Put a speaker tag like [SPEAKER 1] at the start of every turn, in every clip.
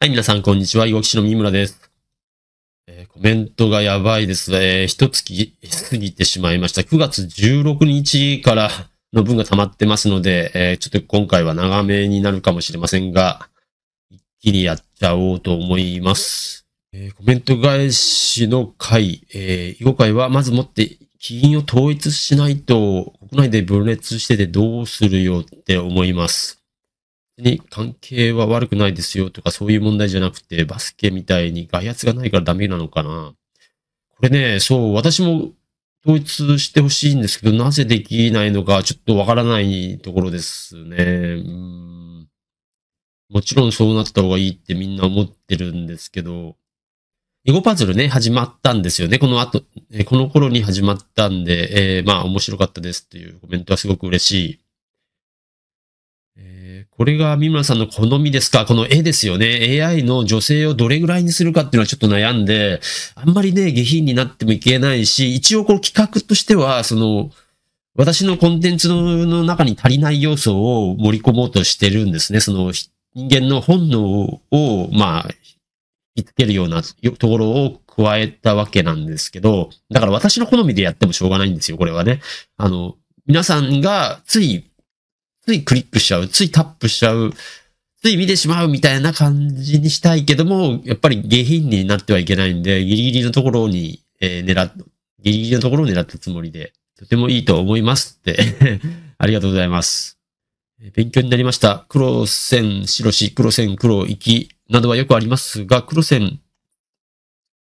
[SPEAKER 1] はい、皆さん、こんにちは。いわき市の三村です。えー、コメントがやばいですえー、一月過ぎてしまいました。9月16日からの分が溜まってますので、えー、ちょっと今回は長めになるかもしれませんが、一気にやっちゃおうと思います。えー、コメント返しの回、えー、囲碁会はまずもって基銀を統一しないと、国内で分裂しててどうするよって思います。に関係は悪くないですよとかそういう問題じゃなくて、バスケみたいに外圧がないからダメなのかな。これね、そう、私も統一してほしいんですけど、なぜできないのかちょっとわからないところですね。うんもちろんそうなった方がいいってみんな思ってるんですけど、囲碁パズルね、始まったんですよね。この後、この頃に始まったんで、えー、まあ面白かったですっていうコメントはすごく嬉しい。えこれが三村さんの好みですかこの絵ですよね。AI の女性をどれぐらいにするかっていうのはちょっと悩んで、あんまりね、下品になってもいけないし、一応こう企画としては、その、私のコンテンツの中に足りない要素を盛り込もうとしてるんですね。その人間の本能を、まあ、引っ付けるようなところを加えたわけなんですけど、だから私の好みでやってもしょうがないんですよ、これはね。あの、皆さんがついついクリックしちゃう、ついタップしちゃう、つい見てしまうみたいな感じにしたいけども、やっぱり下品になってはいけないんで、ギリギリのところに、えー、狙っ、ギリギリのところを狙ったつもりで、とてもいいと思いますって ありがとうございます。勉強になりました。黒線、白し、黒線、黒行きなどはよくありますが、黒線、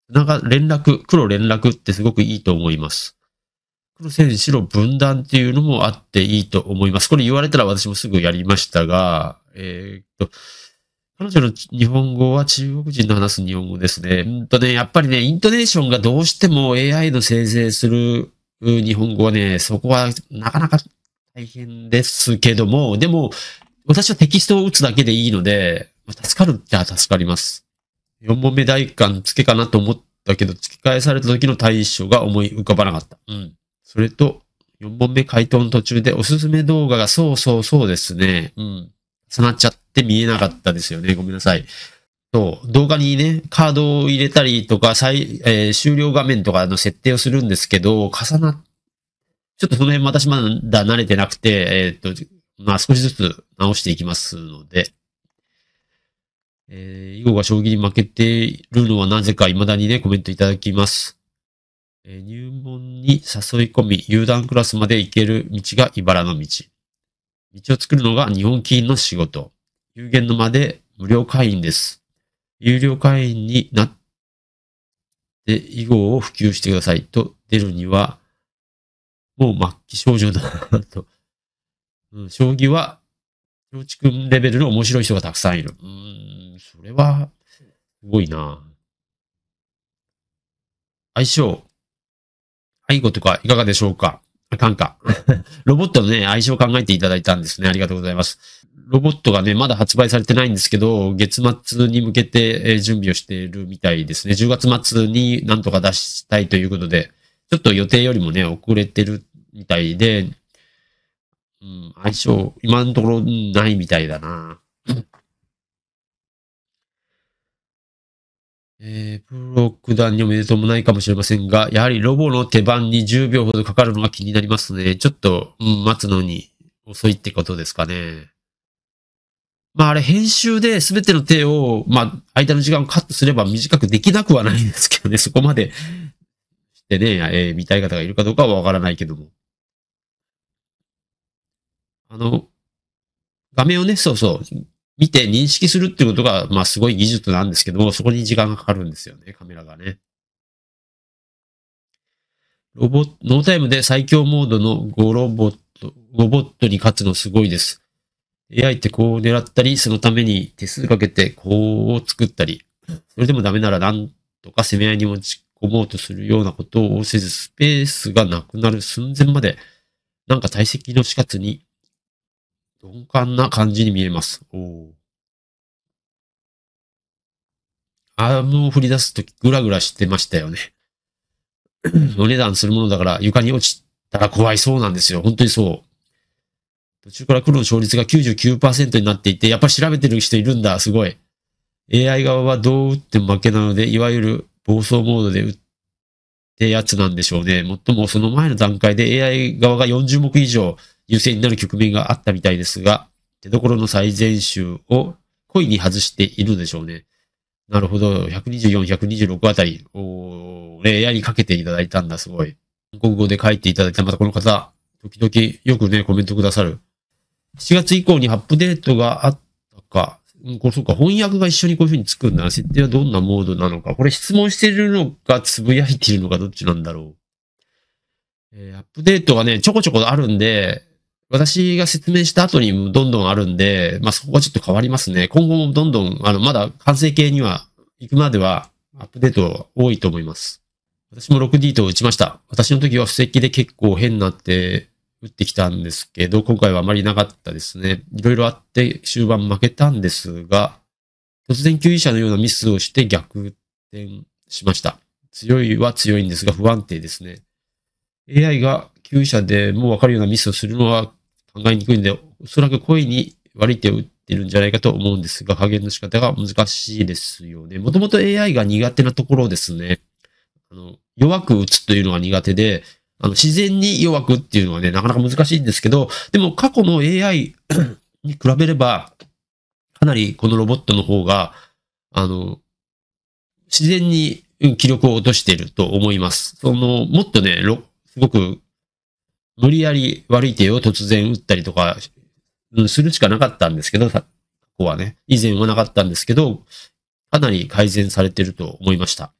[SPEAKER 1] なんか連絡、黒連絡ってすごくいいと思います。この戦士の分断っていうのもあっていいと思います。これ言われたら私もすぐやりましたが、えー、っと、彼女の日本語は中国人の話す日本語ですね。うんとね、やっぱりね、イントネーションがどうしても AI の生成する日本語はね、そこはなかなか大変ですけども、でも、私はテキストを打つだけでいいので、助かるっては助かります。4問目第1巻付けかなと思ったけど、付け返された時の対処が思い浮かばなかった。うん。それと、4問目回答の途中でおすすめ動画がそうそうそうですね。うん。重なっちゃって見えなかったですよね。ごめんなさい。そう、動画にね、カードを入れたりとか、再、えー、終了画面とかの設定をするんですけど、重なっ、ちょっとその辺私まだ慣れてなくて、えー、っと、まあ少しずつ直していきますので、えー、碁が将棋に負けているのはなぜか未だにね、コメントいただきます。え入門に誘い込み、有段クラスまで行ける道が茨の道。道を作るのが日本金の仕事。有限の間で無料会員です。有料会員になって以後を普及してくださいと出るには、もう末期症状だなと。うん、将棋は、上智くんレベルの面白い人がたくさんいる。うん、それは、すごいな。相性、愛語とかいかがでしょうかあかんか。ロボットのね、相性を考えていただいたんですね。ありがとうございます。ロボットがね、まだ発売されてないんですけど、月末に向けて準備をしているみたいですね。10月末になんとか出したいということで、ちょっと予定よりもね、遅れてるみたいで、うん、相性、今のところないみたいだな。えー、プロ九段におめでとうもないかもしれませんが、やはりロボの手番に10秒ほどかかるのが気になりますので、ちょっと、うん、待つのに遅いってことですかね。まああれ編集で全ての手を、まあ間の時間をカットすれば短くできなくはないんですけどね、そこまでしてね、えー、見たい方がいるかどうかはわからないけども。あの、画面をね、そうそう、見て認識するっていうことが、まあすごい技術なんですけども、そこに時間がかかるんですよね、カメラがね。ロボ、ノータイムで最強モードのゴロボット、ロボットに勝つのすごいです。AI ってこう狙ったり、そのために手数かけてこう作ったり、それでもダメならなんとか攻め合いに持ち込もうとするようなことをせず、スペースがなくなる寸前まで、なんか体積の死活に鈍感な感じに見えます。おアームを振り出すときグラグラしてましたよね。お値段するものだから床に落ちたら怖いそうなんですよ。本当にそう。途中から黒の勝率が99%になっていて、やっぱ調べてる人いるんだ、すごい。AI 側はどう打っても負けなので、いわゆる暴走モードで打ってやつなんでしょうね。もっともその前の段階で AI 側が40目以上優勢になる局面があったみたいですが、手どころの最善手を故意に外しているんでしょうね。なるほど。124、126あたりを、イヤーにかけていただいたんだ。すごい。韓国語で書いていただいた、またこの方、時々よくね、コメントくださる。7月以降にアップデートがあったか、うん、これそうか、翻訳が一緒にこういう風に作るんだ。設定はどんなモードなのか。これ質問してるのか、つぶやいているのか、どっちなんだろう。えー、アップデートがね、ちょこちょこあるんで、私が説明した後にどんどんあるんで、まあ、そこはちょっと変わりますね。今後もどんどん、あの、まだ完成形には行くまではアップデート多いと思います。私も 6D と打ちました。私の時は布石で結構変なって打ってきたんですけど、今回はあまりなかったですね。いろいろあって終盤負けたんですが、突然給油車のようなミスをして逆転しました。強いは強いんですが不安定ですね。AI が給油車でもうわかるようなミスをするのは考えにくいので、おそらく故意に悪い手を打ってるんじゃないかと思うんですが、加減の仕方が難しいですよね。もともと AI が苦手なところですね。あの、弱く打つというのが苦手で、あの、自然に弱くっていうのはね、なかなか難しいんですけど、でも過去の AI に比べれば、かなりこのロボットの方が、あの、自然に気力を落としていると思います。その、もっとね、すごく無理やり悪い手を突然打ったりとか、するしかなかったんですけど、ここはね。以前はなかったんですけど、かなり改善されてると思いました。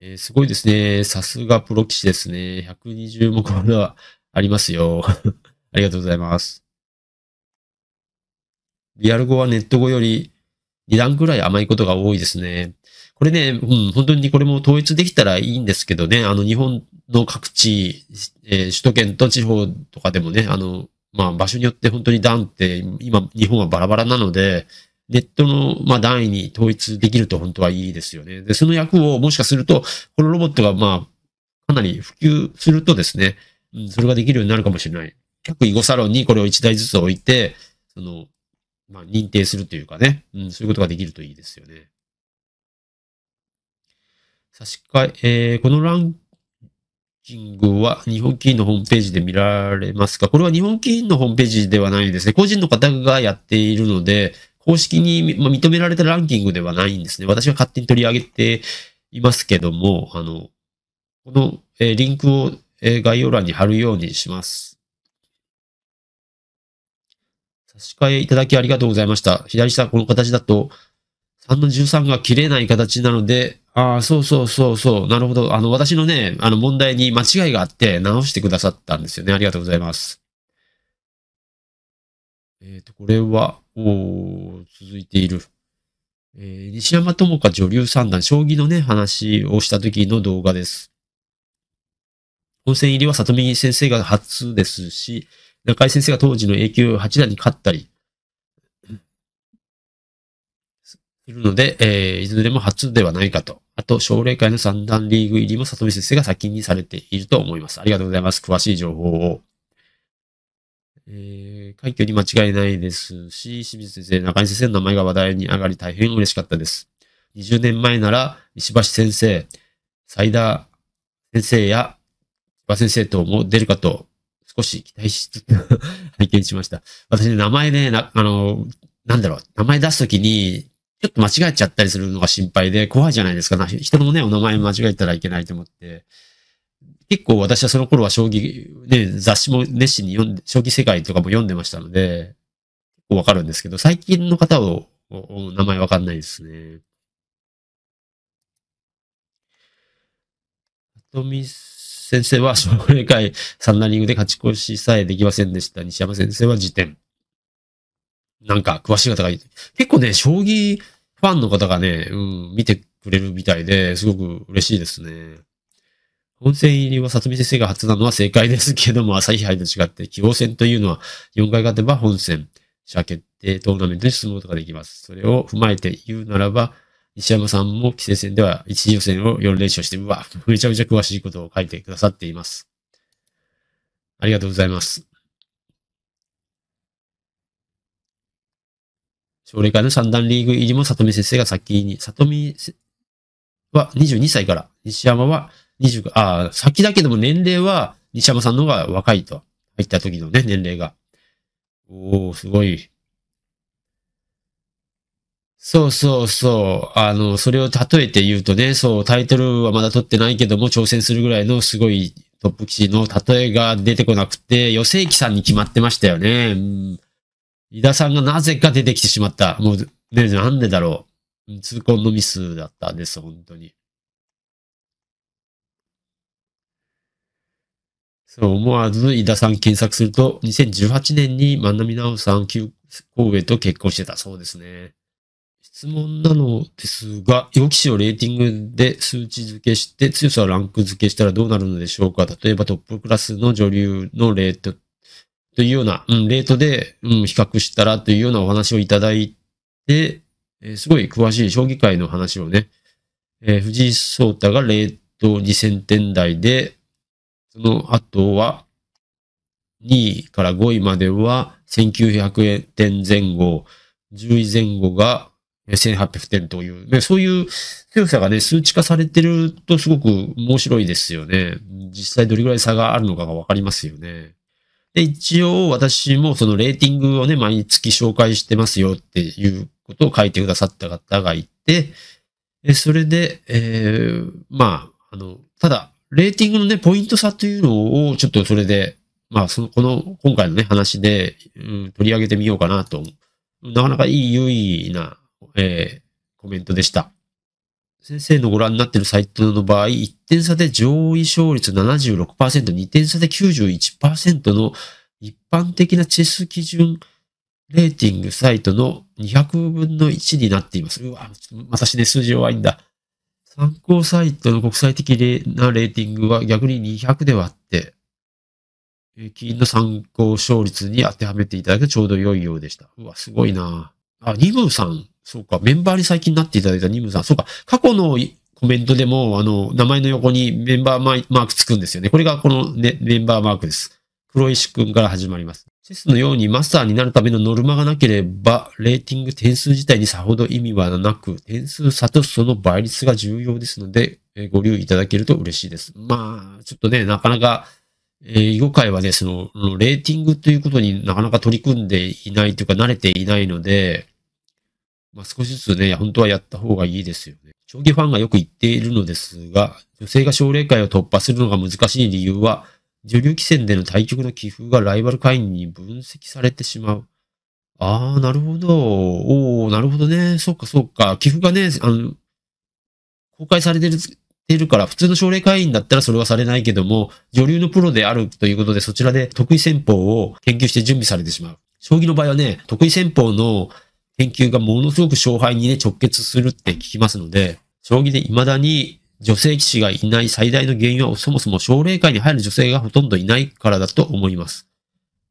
[SPEAKER 1] えー、すごいですね。さすがプロ棋士ですね。120目はありますよ。ありがとうございます。リアル語はネット語より2段くらい甘いことが多いですね。これね、うん、本当にこれも統一できたらいいんですけどね、あの、日本の各地、えー、首都圏と地方とかでもね、あの、まあ、場所によって本当に段って、今、日本はバラバラなので、ネットの、まあ、段位に統一できると本当はいいですよね。で、その役をもしかすると、このロボットが、まあ、かなり普及するとですね、うん、それができるようになるかもしれない。各囲碁サロンにこれを1台ずつ置いて、その、まあ、認定するというかね、うん、そういうことができるといいですよね。差し替え、えー、このランキングは日本棋院のホームページで見られますかこれは日本棋院のホームページではないんですね。個人の方がやっているので、公式に、まあ、認められたランキングではないんですね。私が勝手に取り上げていますけども、あの、この、えー、リンクを、えー、概要欄に貼るようにします。差し替えいただきありがとうございました。左下、この形だと、3の13が切れない形なので、ああ、そうそうそうそう。なるほど。あの、私のね、あの問題に間違いがあって直してくださったんですよね。ありがとうございます。えっ、ー、と、これは、お続いている。えー、西山智香女流三段、将棋のね、話をした時の動画です。本戦入りは里見先生が初ですし、中井先生が当時の A 級8段に勝ったり、いるので、えー、いずれも初ではないかと。あと、奨励会の三段リーグ入りも里見先生が先にされていると思います。ありがとうございます。詳しい情報を。えー、快挙に間違いないですし、清水先生、中井先生の名前が話題に上がり大変嬉しかったです。20年前なら、石橋先生、斉田先生や千葉先生等も出るかと、少し期待しつつ 拝見しました。私名前ね、な、あの、なんだろう、名前出すときに、ちょっと間違えちゃったりするのが心配で怖いじゃないですか。人のね、お名前間違えたらいけないと思って。結構私はその頃は将棋、ね、雑誌も熱心に読んで、将棋世界とかも読んでましたので、結構わかるんですけど、最近の方を、お名前わかんないですね。とみ先生は奨励会サンダリングで勝ち越しさえできませんでした。西山先生は辞典。なんか詳しい方がいい。結構ね、将棋ファンの方がね、うん、見てくれるみたいで、すごく嬉しいですね。本戦入りは里見先生が初なのは正解ですけども、朝日杯と違って、希望戦というのは4回勝てば本戦、射決定トーナメントに進むことができます。それを踏まえて言うならば、西山さんも棋聖戦では1予選を4連勝して、うわ、めちゃめちゃ詳しいことを書いてくださっています。ありがとうございます。奨励会の三段リーグ入りも里見先生が先に、里見は22歳から、西山は20、あ、あ、先だけども年齢は西山さんの方が若いと。入った時のね、年齢が。おー、すごい。そうそうそう。あの、それを例えて言うとね、そう、タイトルはまだ取ってないけども、挑戦するぐらいのすごいトップ棋士の例えが出てこなくて、予正期さんに決まってましたよね。うん井田さんがなぜか出てきてしまった。もう、ね、なんでだろう。痛恨のミスだったんです、本当に。そう思わず井田さん検索すると、2018年に万波直さん、旧神戸と結婚してたそうですね。質問なのですが、予期士をレーティングで数値付けして、強さをランク付けしたらどうなるのでしょうか例えばトップクラスの女流のレートというような、うん、レートで、うん、比較したらというようなお話をいただいて、えー、すごい詳しい将棋界の話をね、えー、藤井聡太がレート2000点台で、その後は、2位から5位までは1900点前後、10位前後が1800点という、ね、そういう強さがね、数値化されてるとすごく面白いですよね。実際どれぐらい差があるのかがわかりますよね。で、一応私もそのレーティングをね、毎月紹介してますよっていうことを書いてくださった方がいて、それで、えー、まあ、あの、ただ、レーティングのね、ポイント差というのを、ちょっとそれで、まあ、その、この、今回のね、話で、うん、取り上げてみようかなと。なかなかいい、有意な、えー、コメントでした。先生のご覧になっているサイトの場合、1点差で上位勝率76%、2点差で91%の一般的なチェス基準レーティングサイトの200分の1になっています。うわ、私ね、数字弱いんだ。参考サイトの国際的なレーティングは逆に200で割って、平均の参考勝率に当てはめていただくとちょうど良いようでした。うわ、すごいなあ、2分さん。そうか、メンバーに最近なっていただいたニムさん。そうか、過去のコメントでも、あの、名前の横にメンバーマークつくんですよね。これがこの、ね、メンバーマークです。黒石くんから始まります。チェスのようにマスターになるためのノルマがなければ、レーティング点数自体にさほど意味はなく、点数差とその倍率が重要ですので、えご留意いただけると嬉しいです。まあ、ちょっとね、なかなか、えー、囲碁界はね、その、レーティングということになかなか取り組んでいないというか、慣れていないので、まあ、少しずつね、本当はやった方がいいですよね。将棋ファンがよく言っているのですが、女性が奨励会を突破するのが難しい理由は、女流棋戦での対局の棋風がライバル会員に分析されてしまう。ああ、なるほど。おおなるほどね。そっか、そっか。棋風がね、あの、公開されてる、てるから、普通の奨励会員だったらそれはされないけども、女流のプロであるということで、そちらで得意戦法を研究して準備されてしまう。将棋の場合はね、得意戦法の研究がものすごく勝敗にね、直結するって聞きますので、将棋で未だに女性棋士がいない最大の原因は、そもそも奨励会に入る女性がほとんどいないからだと思います。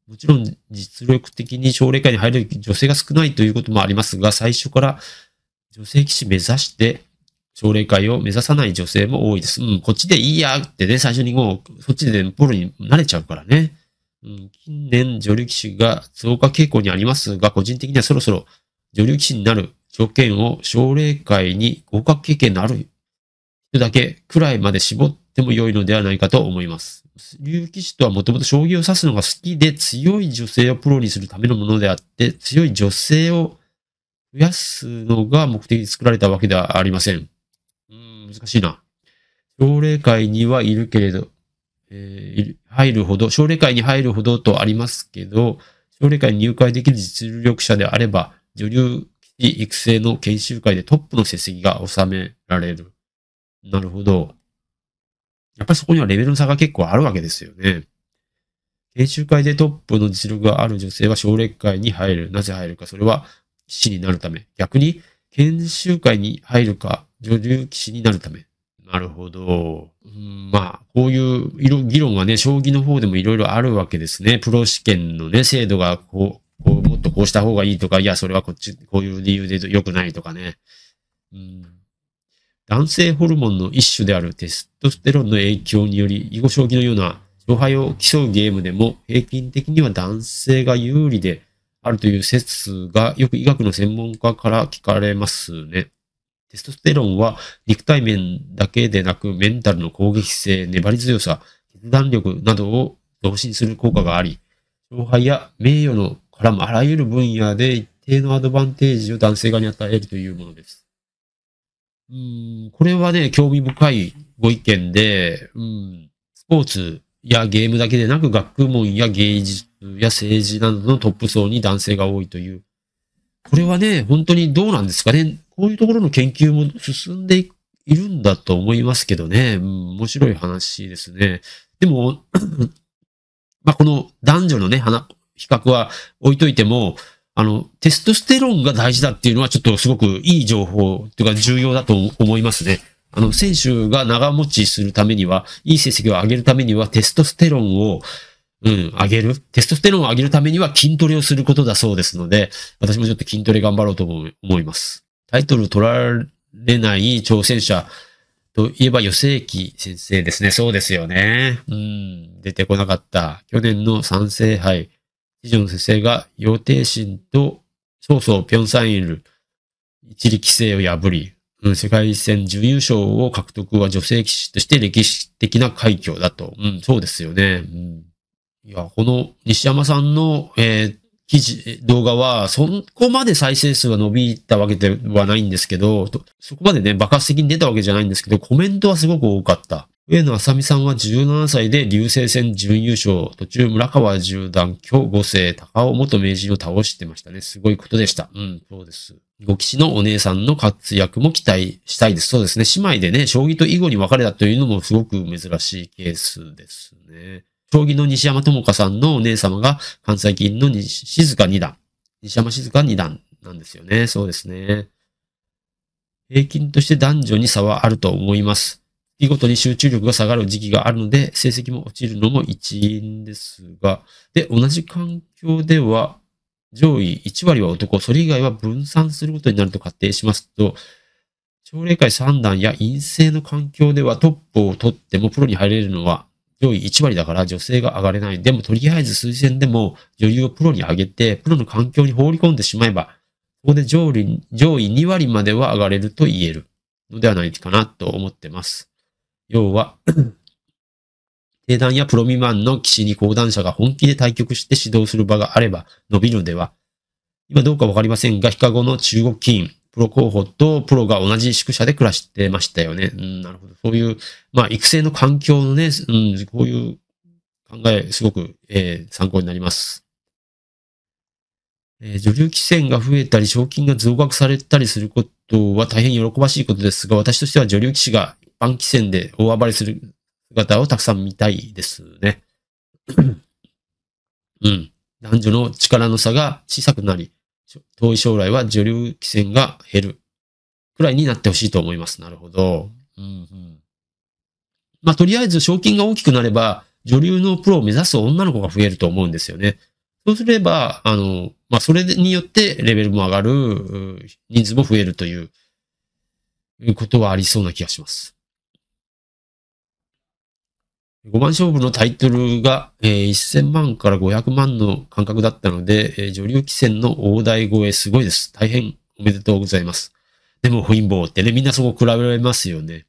[SPEAKER 1] もちろん実力的に奨励会に入る女性が少ないということもありますが、最初から女性棋士目指して奨励会を目指さない女性も多いです。うん、こっちでいいやってね、最初にもう、そっちで、ね、ポロに慣れちゃうからね。うん、近年女流棋士が増加傾向にありますが、個人的にはそろそろ女流棋士になる条件を奨励会に合格経験のある人だけくらいまで絞っても良いのではないかと思います。竜騎士とはもともと将棋を指すのが好きで強い女性をプロにするためのものであって、強い女性を増やすのが目的に作られたわけではありません。うん、難しいな。奨励会にはいるけれど、えー、入るほど、奨励会に入るほどとありますけど、奨励会に入会できる実力者であれば、女流棋士育成の研修会でトップの成績が収められる。なるほど。やっぱりそこにはレベルの差が結構あるわけですよね。研修会でトップの実力がある女性は奨励会に入る。なぜ入るか。それは騎士になるため。逆に、研修会に入るか、女流棋士になるため。なるほど。うん、まあ、こういう議論がね、将棋の方でもいろいろあるわけですね。プロ試験のね、制度がここう、もっとこうした方がいいとか、いや、それはこっち、こういう理由で良くないとかね。うん。男性ホルモンの一種であるテストステロンの影響により、囲碁将棋のような勝敗を競うゲームでも平均的には男性が有利であるという説がよく医学の専門家から聞かれますね。テストステロンは肉体面だけでなくメンタルの攻撃性、粘り強さ、決断力などを増進する効果があり、勝敗や名誉のからもあらゆる分野で一定のアドバンテージを男性側に与えるというものです。うん、これはね、興味深いご意見で、うん、スポーツやゲームだけでなく学問や芸術や政治などのトップ層に男性が多いという。これはね、本当にどうなんですかね。こういうところの研究も進んでいるんだと思いますけどね。うん、面白い話ですね。でも、まあ、この男女のね、比較は置いといても、あの、テストステロンが大事だっていうのはちょっとすごくいい情報というか重要だと思いますね。あの、選手が長持ちするためには、いい成績を上げるためにはテストステロンを、うん、上げる。テストステロンを上げるためには筋トレをすることだそうですので、私もちょっと筋トレ頑張ろうと思います。タイトル取られない挑戦者といえば、余正規先生ですね。そうですよね。うん、出てこなかった。去年の賛成杯。以上の先生が予定心と曹操サインる一力制を破り、うん、世界戦準優勝を獲得は女性騎士として歴史的な快挙だと。うん、そうですよね。うん、いや、この西山さんの、えー、記事、動画は、そこまで再生数が伸びたわけではないんですけど、そこまでね、爆発的に出たわけじゃないんですけど、コメントはすごく多かった。上野あさみさんは17歳で流星戦準優勝、途中村川十段、今日五世、高尾元名人を倒してましたね。すごいことでした。うん、そうです。ご騎士のお姉さんの活躍も期待したいです。そうですね。姉妹でね、将棋と囲碁に分かれたというのもすごく珍しいケースですね。将棋の西山智香さんのお姉様が関西金の静か二段。西山静か二段なんですよね。そうですね。平均として男女に差はあると思います。日ごとに集中力が下がる時期があるので、成績も落ちるのも一因ですが、で、同じ環境では、上位1割は男、それ以外は分散することになると仮定しますと、奨励会3段や陰性の環境ではトップを取ってもプロに入れるのは上位1割だから女性が上がれない。でもとりあえず推薦でも女優をプロに上げて、プロの環境に放り込んでしまえば、ここで上位上位2割までは上がれると言えるのではないかなと思ってます。要は 低団やプロ未満の棋士に講談社が本気で対局して指導する場があれば伸びるのでは今どうかわかりませんが、日課後の中国棋院、プロ候補とプロが同じ宿舎で暮らしてましたよね。うん、なるほど。そういう、まあ、育成の環境のね、うん、こういう考え、すごく、えー、参考になります。えー、女流棋戦が増えたり、賞金が増額されたりすることは大変喜ばしいことですが、私としては女流棋士が暗記戦で大暴れする姿をたくさん見たいですね。うん。男女の力の差が小さくなり、遠い将来は女流棋戦が減るくらいになってほしいと思います。なるほど。うんうん。まあ、とりあえず賞金が大きくなれば、女流のプロを目指す女の子が増えると思うんですよね。そうすれば、あの、まあ、それによってレベルも上がる、人数も増えるという、いうことはありそうな気がします。5番勝負のタイトルが、えー、1000万から500万の間隔だったので、えー、女流棋戦の大台超えすごいです。大変おめでとうございます。でも、ホインボーってね、みんなそこ比べられますよね。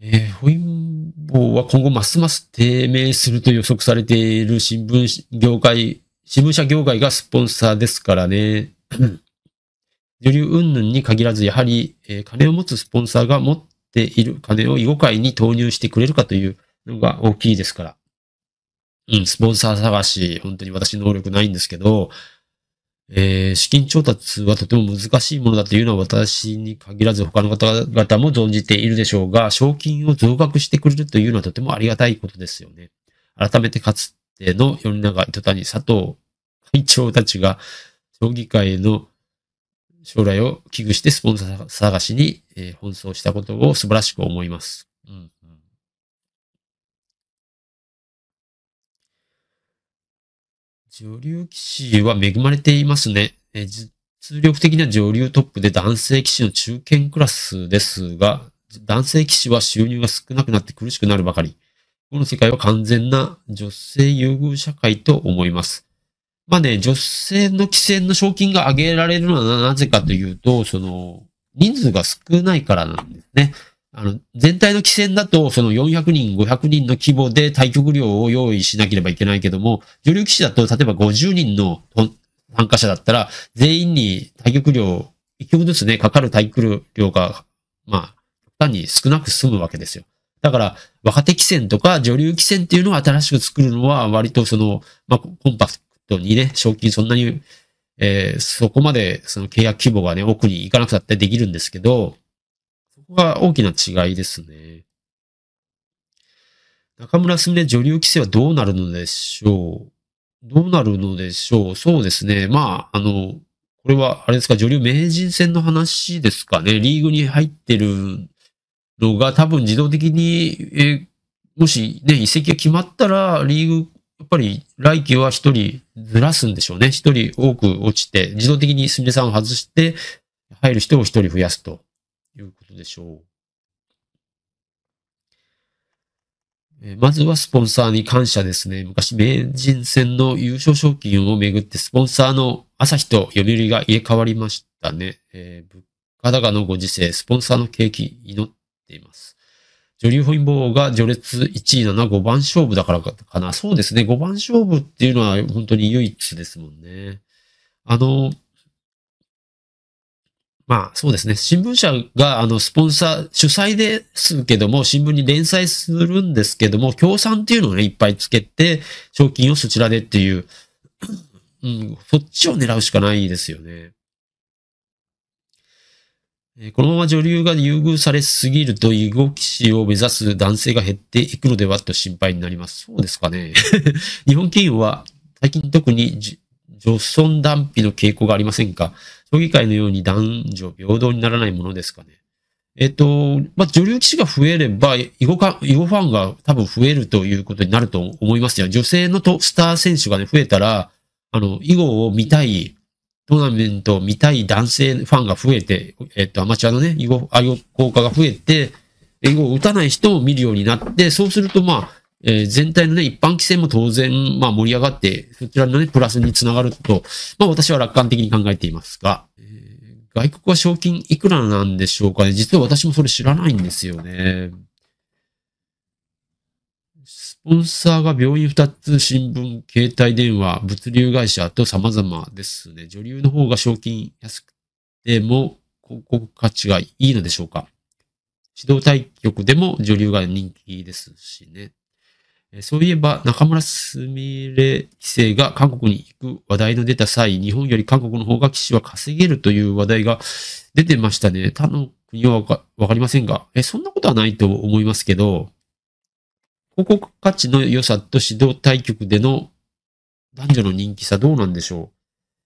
[SPEAKER 1] えー、ホインボーは今後ますます低迷すると予測されている新聞業界、新聞社業界がスポンサーですからね。女流云々に限らず、やはり、えー、金を持つスポンサーがもっている金を囲碁界に投入してくれるかというのが大きいですから。うん、スポンサー探し、本当に私能力ないんですけど、えー、資金調達はとても難しいものだというのは私に限らず他の方々も存じているでしょうが、賞金を増額してくれるというのはとてもありがたいことですよね。改めてかつての世の中、糸谷佐藤会長たちが、将棋界の将来を危惧してスポンサー探しに、えー、奔走したことを素晴らしく思います。うんうん、女流騎士は恵まれていますね。えー、実力的な女流トップで男性騎士の中堅クラスですが、男性騎士は収入が少なくなって苦しくなるばかり。この世界は完全な女性優遇社会と思います。まあね、女性の規制の賞金が上げられるのはなぜかというと、その、人数が少ないからなんですね。あの、全体の規制だと、その400人、500人の規模で対局量を用意しなければいけないけども、女流棋士だと、例えば50人の参加者だったら、全員に対局量、一局ずつね、かかる対局量が、まあ、単に少なく済むわけですよ。だから、若手棋戦とか女流棋戦っていうのを新しく作るのは、割とその、まあ、コンパクトにね、賞金そんなに、えー、そこまでその契約規模がね、奥に行かなくたってできるんですけど、そこが大きな違いですね。中村すみれ女流規制はどうなるのでしょうどうなるのでしょうそうですね。まあ、あの、これは、あれですか、女流名人戦の話ですかね。リーグに入ってるのが多分自動的に、えー、もしね、移籍が決まったら、リーグやっぱり来期は一人ずらすんでしょうね。一人多く落ちて、自動的にすみれさんを外して、入る人を一人増やすということでしょう。まずはスポンサーに感謝ですね。昔、名人戦の優勝賞金をめぐって、スポンサーの朝日と読売が入れ替わりましたね。えー、物価高のご時世、スポンサーの景気祈っています。女流本因坊が序列1位なのは5番勝負だからかな。そうですね。5番勝負っていうのは本当に唯一ですもんね。あの、まあそうですね。新聞社があのスポンサー、主催ですけども、新聞に連載するんですけども、協賛っていうのをね、いっぱいつけて、賞金をそちらでっていう、うん、そっちを狙うしかないですよね。このまま女流が優遇されすぎると囲碁棋士を目指す男性が減っていくのではと心配になります。そうですかね。日本棋院は最近特に女尊男卑の傾向がありませんか将棋界のように男女平等にならないものですかね。えっと、まあ、女流棋士が増えれば、囲碁か、囲碁ファンが多分増えるということになると思いますよ。女性のとスター選手がね、増えたら、あの、囲碁を見たいトーナメントを見たい男性ファンが増えて、えっと、アマチュアのね、囲碁、愛護効果が増えて、囲碁を打たない人を見るようになって、そうすると、まあ、えー、全体のね、一般規制も当然、まあ盛り上がって、そちらのね、プラスにつながると、まあ私は楽観的に考えていますが、えー、外国は賞金いくらなんでしょうかね。実は私もそれ知らないんですよね。ポンサーが病院2つ、新聞、携帯電話、物流会社と様々ですね。女流の方が賞金安くても広告価値がいいのでしょうか指導対局でも女流が人気ですしね。そういえば中村すみれ棋聖が韓国に行く話題の出た際、日本より韓国の方が棋士は稼げるという話題が出てましたね。他の国はわかりませんがえ、そんなことはないと思いますけど、広告価値の良さと指導対局での男女の人気さどうなんでしょう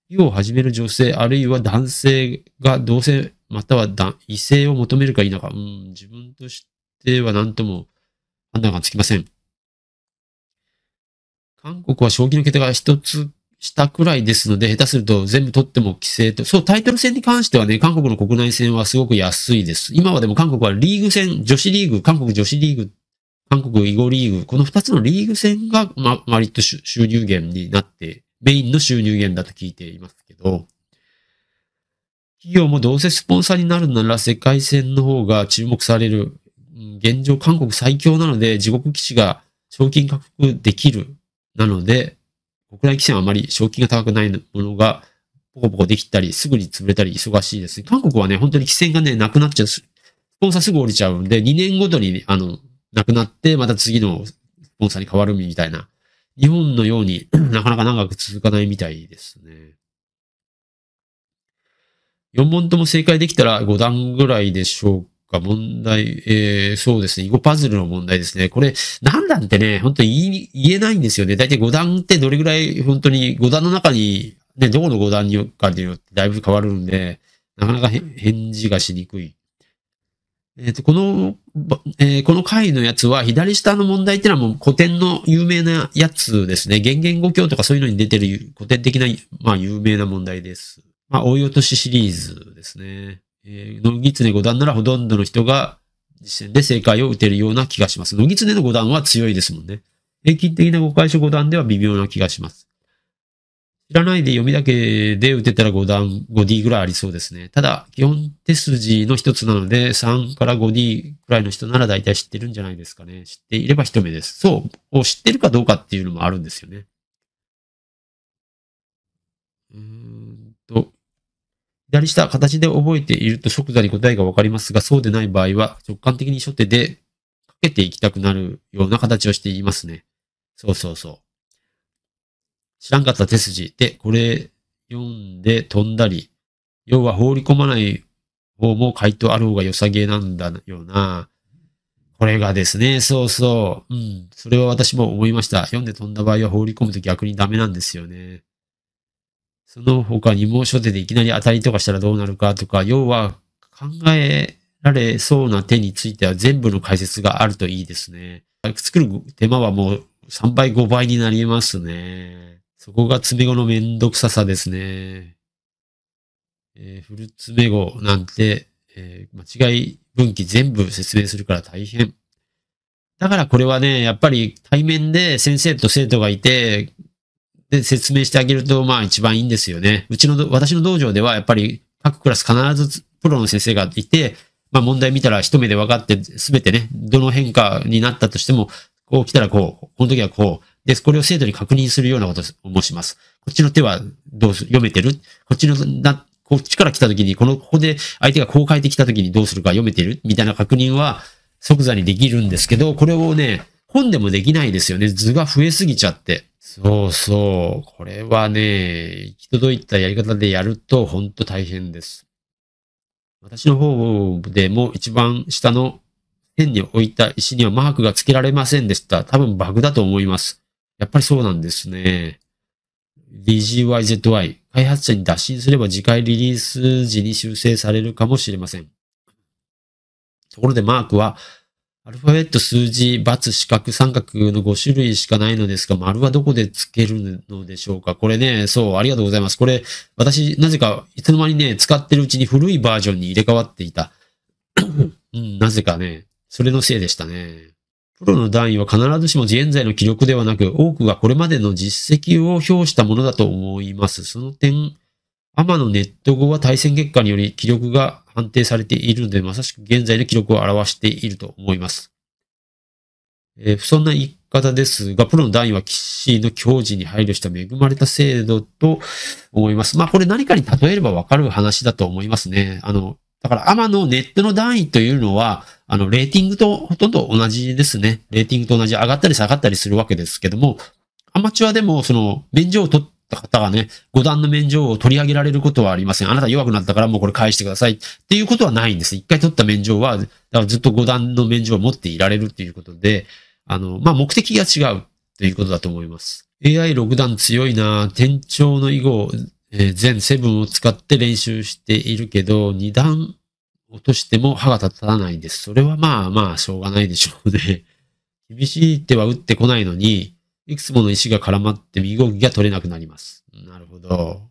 [SPEAKER 1] 湯を始める女性、あるいは男性が同性、または異性を求めるか否か、うん、自分としては何とも判断がつきません。韓国は将棋の桁が一つしたくらいですので、下手すると全部取っても規制と、そう、タイトル戦に関してはね、韓国の国内戦はすごく安いです。今はでも韓国はリーグ戦、女子リーグ、韓国女子リーグ韓国囲碁リーグ、この二つのリーグ戦が、ま、割と収入源になって、メインの収入源だと聞いていますけど、企業もどうせスポンサーになるなら世界戦の方が注目される。現状韓国最強なので地獄騎士が賞金獲得できる。なので、国内棋戦はあまり賞金が高くないものがポコポコできたり、すぐに潰れたり忙しいです韓国はね、本当に棋戦がね、なくなっちゃう。スポンサーすぐ降りちゃうんで、2年ごとに、ね、あの、なくなって、また次のスポンサーに変わるみたいな。日本のように なかなか長く続かないみたいですね。4問とも正解できたら5段ぐらいでしょうか。問題、えー、そうですね。囲碁パズルの問題ですね。これ、何段ってね、本当に言えないんですよね。だいたい5段ってどれぐらい、本当に5段の中に、ね、どこの5段によるかによってだいぶ変わるんで、なかなか返事がしにくいえっ、ー、と、この、えー、この回のやつは、左下の問題ってのはもう古典の有名なやつですね。言言語教とかそういうのに出てる古典的な、まあ、有名な問題です。まあ、応用都シリーズですね。えー、野木常五段ならほとんどの人が実践で正解を打てるような気がします。野木常の五段は強いですもんね。平均的な誤解書五段では微妙な気がします。知らないで読みだけで打てたら5段、5D ぐらいありそうですね。ただ、基本手筋の一つなので、3から 5D くらいの人なら大体知ってるんじゃないですかね。知っていれば一目です。そう、を知ってるかどうかっていうのもあるんですよね。うんと、左下、形で覚えていると即座に答えがわかりますが、そうでない場合は、直感的に初手でかけていきたくなるような形をしていますね。そうそうそう。知らんかった手筋で、これ読んで飛んだり、要は放り込まない方も回答ある方が良さげなんだよな。これがですね、そうそう。うん。それは私も思いました。読んで飛んだ場合は放り込むと逆にダメなんですよね。その他にも初手でいきなり当たりとかしたらどうなるかとか、要は考えられそうな手については全部の解説があるといいですね。作る手間はもう3倍5倍になりますね。そこが詰め後のめんどくささですね。えー、フル詰め後なんて、えー、間違い分岐全部説明するから大変。だからこれはね、やっぱり対面で先生と生徒がいて、で説明してあげると、まあ一番いいんですよね。うちの、私の道場ではやっぱり各クラス必ずプロの先生がいて、まあ問題見たら一目で分かって、すべてね、どの変化になったとしても、こう来たらこう、この時はこう、です。これを精度に確認するようなことをします。こっちの手はどうす読めてるこっちのな、こっちから来た時に、この、ここで相手がこう変えてきた時にどうするか読めてるみたいな確認は即座にできるんですけど、これをね、本でもできないですよね。図が増えすぎちゃって。そうそう。これはね、行き届いたやり方でやるとほんと大変です。私の方でも一番下の線に置いた石にはマークが付けられませんでした。多分バグだと思います。やっぱりそうなんですね。DGYZY。開発者に打診すれば次回リリース時に修正されるかもしれません。ところでマークは、アルファベット数字、×四角、三角の5種類しかないのですが、丸はどこでつけるのでしょうかこれね、そう、ありがとうございます。これ、私、なぜか、いつの間にね、使ってるうちに古いバージョンに入れ替わっていた。うん、なぜかね、それのせいでしたね。プロの段位は必ずしも現在の記録ではなく、多くがこれまでの実績を表したものだと思います。その点、アマのネット後は対戦結果により記録が判定されているので、まさしく現在の記録を表していると思います。えー、そんな言い方ですが、プロの段位は騎士の矜持に配慮した恵まれた制度と思います。まあこれ何かに例えればわかる話だと思いますね。あの、だからアマのネットの段位というのは、あの、レーティングとほとんど同じですね。レーティングと同じ、上がったり下がったりするわけですけども、アマチュアでも、その、免状を取った方がね、5段の免状を取り上げられることはありません。あなた弱くなったからもうこれ返してくださいっていうことはないんです。一回取った免状は、だからずっと5段の免状を持っていられるっていうことで、あの、まあ、目的が違うということだと思います。AI6 段強いな店長の以後、えー、全7を使って練習しているけど、2段落としても歯が立たないんです。それはまあまあ、しょうがないでしょうね。厳しい手は打ってこないのに、いくつもの石が絡まって身動きが取れなくなります。なるほど。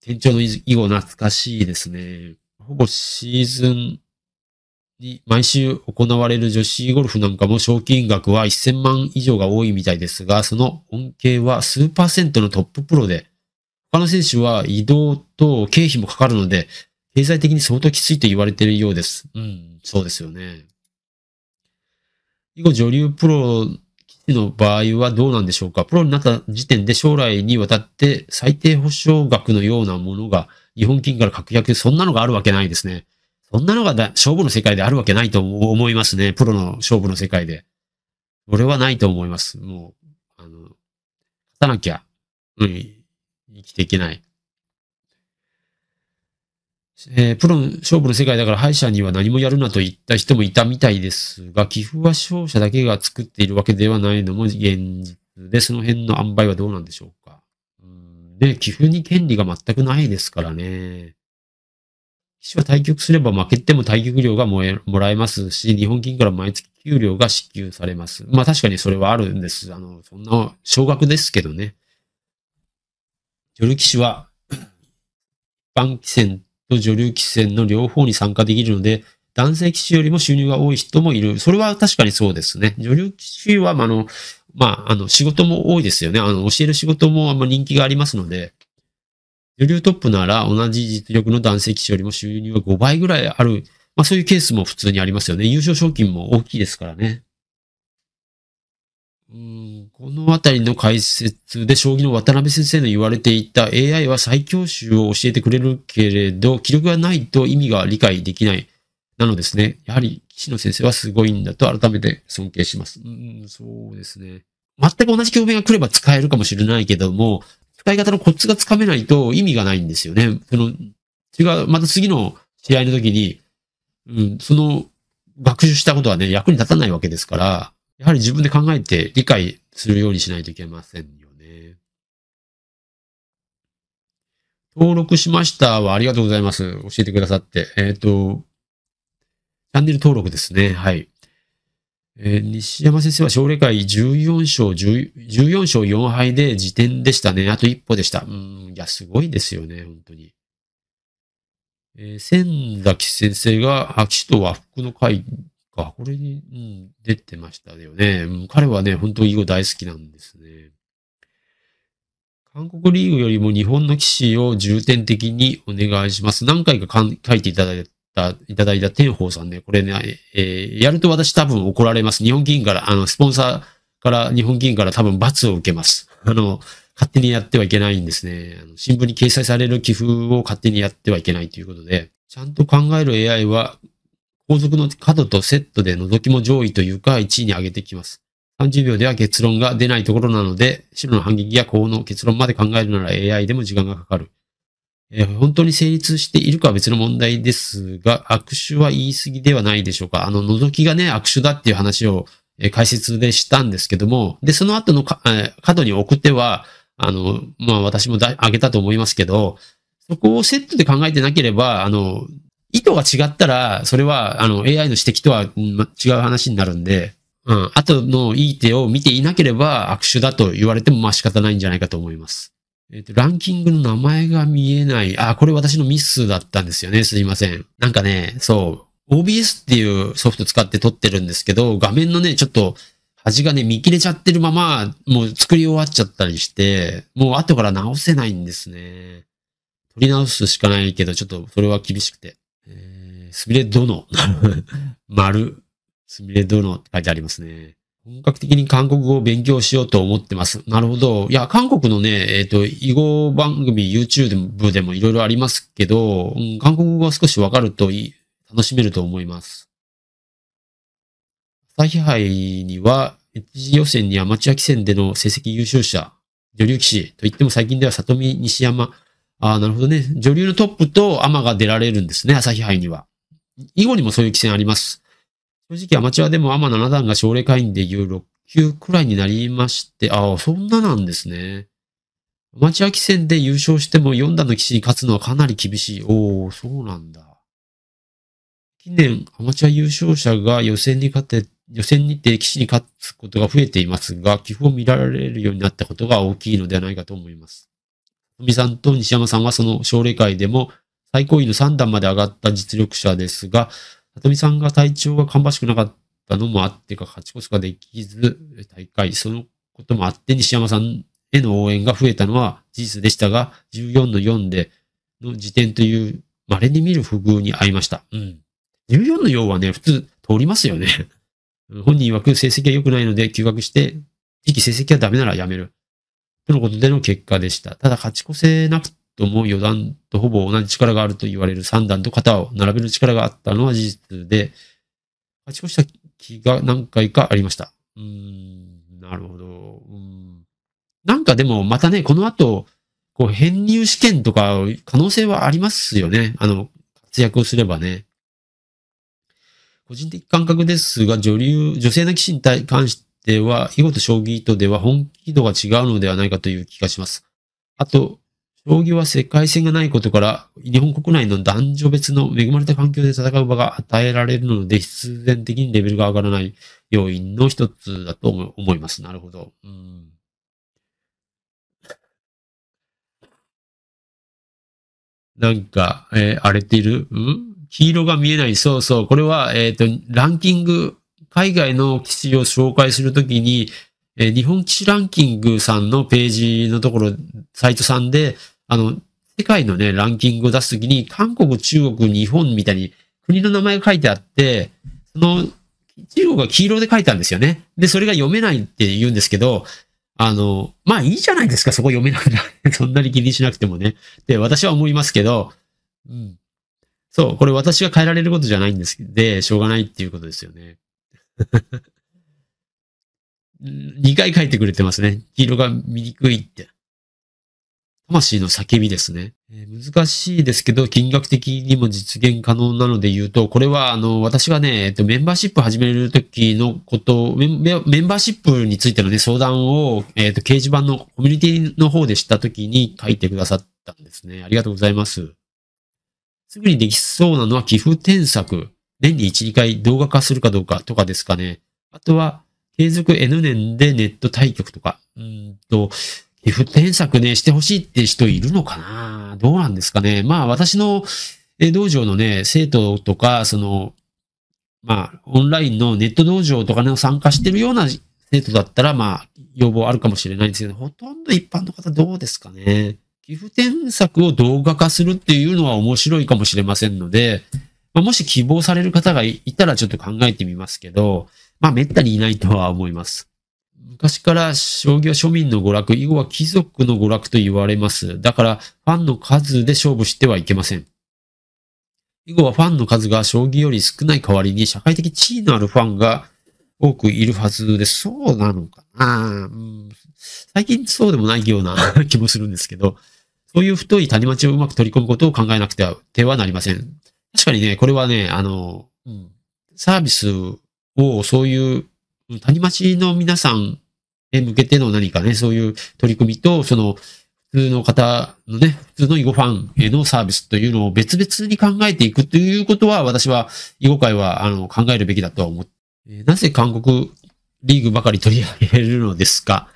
[SPEAKER 1] 店長の以後懐かしいですね。ほぼシーズンに毎週行われる女子ゴルフなんかも賞金額は1000万以上が多いみたいですが、その恩恵は数パーセントのトッププロで、他の選手は移動と経費もかかるので、経済的に相当きついと言われているようです。うん、そうですよね。以後女流プロの場合はどうなんでしょうかプロになった時点で将来にわたって最低保証額のようなものが日本金から確約、そんなのがあるわけないですね。そんなのがだ勝負の世界であるわけないと思いますね。プロの勝負の世界で。俺はないと思います。もう、あの、勝たなきゃ、うん、生きていけない。えー、プロの勝負の世界だから敗者には何もやるなと言った人もいたみたいですが、寄付は勝者だけが作っているわけではないのも現実で、その辺の塩梅はどうなんでしょうか。うんね、寄付に権利が全くないですからね。騎士は対局すれば負けても対局料がもらえますし、日本金から毎月給料が支給されます。まあ確かにそれはあるんです。あの、そんな、少額ですけどね。女流騎士は、一般棋戦と女流棋戦の両方に参加できるので、男性棋士よりも収入が多い人もいる。それは確かにそうですね。女流棋士は、あの、まあ、あの、仕事も多いですよね。あの、教える仕事もあんま人気がありますので、女流トップなら同じ実力の男性棋士よりも収入は5倍ぐらいある。まあ、そういうケースも普通にありますよね。優勝賞金も大きいですからね。うんこのあたりの解説で将棋の渡辺先生の言われていた AI は最強手を教えてくれるけれど、記録がないと意味が理解できない。なのですね。やはり、岸野先生はすごいんだと改めて尊敬します。うん、そうですね。全く同じ教鞭が来れば使えるかもしれないけども、使い方のコツがつかめないと意味がないんですよね。その、違う、また次の試合の時に、うん、その、学習したことはね、役に立たないわけですから、やはり自分で考えて理解するようにしないといけませんよね。登録しましたはありがとうございます。教えてくださって。えっ、ー、と、チャンネル登録ですね。はい。えー、西山先生は奨励会14勝 10, 14勝4敗で辞典でしたね。あと一歩でした。うん、いや、すごいですよね、本当に。えー、千崎先生が白紙と和服の会か、これに、うん、出てましたよね。うん、彼はね、本当囲碁大好きなんですね。韓国リーグよりも日本の棋士を重点的にお願いします。何回か書いていただいた、いただいた天宝さんね、これね、えー、やると私多分怒られます。日本議員から、あの、スポンサーから、日本議員から多分罰を受けます。あの、勝手にやってはいけないんですね。あの新聞に掲載される寄付を勝手にやってはいけないということで、ちゃんと考える AI は後続の角とセットで覗きも上位というか1位に上げてきます。30秒では結論が出ないところなので、白の反撃や攻の結論まで考えるなら AI でも時間がかかる。えー、本当に成立しているかは別の問題ですが、握手は言い過ぎではないでしょうか。あの、覗きがね、握手だっていう話を、えー、解説でしたんですけども、で、その後のか、えー、角に送っては、あの、まあ、私もだ、あげたと思いますけど、そこをセットで考えてなければ、あの、意図が違ったら、それは、あの、AI の指摘とは違う話になるんで、うん、後のいい手を見ていなければ悪手だと言われてもまあ仕方ないんじゃないかと思います。えっ、ー、と、ランキングの名前が見えない。あ、これ私のミスだったんですよね。すいません。なんかね、そう、OBS っていうソフト使って撮ってるんですけど、画面のね、ちょっと端がね、見切れちゃってるまま、もう作り終わっちゃったりして、もう後から直せないんですね。撮り直すしかないけど、ちょっとそれは厳しくて。えー、すみれ殿。丸。すみれ殿って書いてありますね。本格的に韓国語を勉強しようと思ってます。なるほど。いや、韓国のね、えっ、ー、と、囲碁番組 YouTube でもいろいろありますけど、うん、韓国語は少しわかるといい、楽しめると思います。朝日杯には、次予選にアマチュア棋戦での成績優秀者、女流棋士といっても最近では里見西山ああ、なるほどね。女流のトップとアマが出られるんですね、朝日杯には。以後にもそういう規制あります。正直アマチュアでもアマ7段が奨励会員で言う6級くらいになりまして、ああ、そんななんですね。アマチュア棋戦で優勝しても4段の棋士に勝つのはかなり厳しい。おお、そうなんだ。近年、アマチュア優勝者が予選に勝て、予選にて棋士に勝つことが増えていますが、基を見られるようになったことが大きいのではないかと思います。富さんと西山さんはその奨励会でも最高位の3段まで上がった実力者ですが、里見さんが体調が芳しくなかったのもあってか勝ち越すができず大会、そのこともあって西山さんへの応援が増えたのは事実でしたが、14の4での時点という稀に見る不遇に合いました。うん。14の4はね、普通通りますよね。本人曰く成績が良くないので休学して、次期成績がダメなら辞める。とのことでの結果でした。ただ勝ち越せなくとも四段とほぼ同じ力があると言われる三段と肩を並べる力があったのは事実で、勝ち越した気が何回かありました。うーん、なるほど。うん、なんかでもまたね、この後、こう編入試験とか可能性はありますよね。あの、活躍をすればね。個人的感覚ですが、女流、女性の騎士に関しでは、囲碁と将棋とでは本気度が違うのではないかという気がします。あと、将棋は世界戦がないことから、日本国内の男女別の恵まれた環境で戦う場が与えられるので、必然的にレベルが上がらない要因の一つだと思います。なるほど。うんなんか、えー、荒れている、うん黄色が見えない。そうそう。これは、えっ、ー、と、ランキング海外の棋士を紹介するときに、えー、日本棋士ランキングさんのページのところ、サイトさんで、あの、世界のね、ランキングを出すときに、韓国、中国、日本みたいに国の名前が書いてあって、その、中国が黄色で書いたんですよね。で、それが読めないって言うんですけど、あの、まあいいじゃないですか、そこ読めなくなる。そんなに気にしなくてもね。で、私は思いますけど、うん。そう、これ私が変えられることじゃないんですで、しょうがないっていうことですよね。2回書いてくれてますね。黄色が見にくいって。魂の叫びですね、えー、難しいですけど、金額的にも実現可能なので言うと、これは、あの、私がね、えっと、メンバーシップ始めるときのことメン、メンバーシップについてのね、相談を、えっ、と、掲示板のコミュニティの方でしたときに書いてくださったんですね。ありがとうございます。すぐにできそうなのは寄付添削。年に1、2回動画化するかどうかとかですかね。あとは、継続 N 年でネット対局とか、うんと、寄付添削ね、してほしいって人いるのかなどうなんですかね。まあ、私の、道場のね、生徒とか、その、まあ、オンラインのネット道場とかね、参加してるような生徒だったら、まあ、要望あるかもしれないんですけど、ほとんど一般の方どうですかね。寄付添削を動画化するっていうのは面白いかもしれませんので、まあ、もし希望される方がいたらちょっと考えてみますけど、まあ、滅多にいないとは思います。昔から将棋は庶民の娯楽、囲碁は貴族の娯楽と言われます。だから、ファンの数で勝負してはいけません。囲碁はファンの数が将棋より少ない代わりに、社会的地位のあるファンが多くいるはずでそうなのかな、うん、最近そうでもないような 気もするんですけど、そういう太い谷町をうまく取り込むことを考えなくてはなりません。確かにね、これはね、あの、うん、サービスをそういう、谷町の皆さんへ向けての何かね、そういう取り組みと、その、普通の方のね、普通の囲碁ファンへのサービスというのを別々に考えていくということは、私は囲碁界はあの考えるべきだとは思って、なぜ韓国リーグばかり取り上げるのですか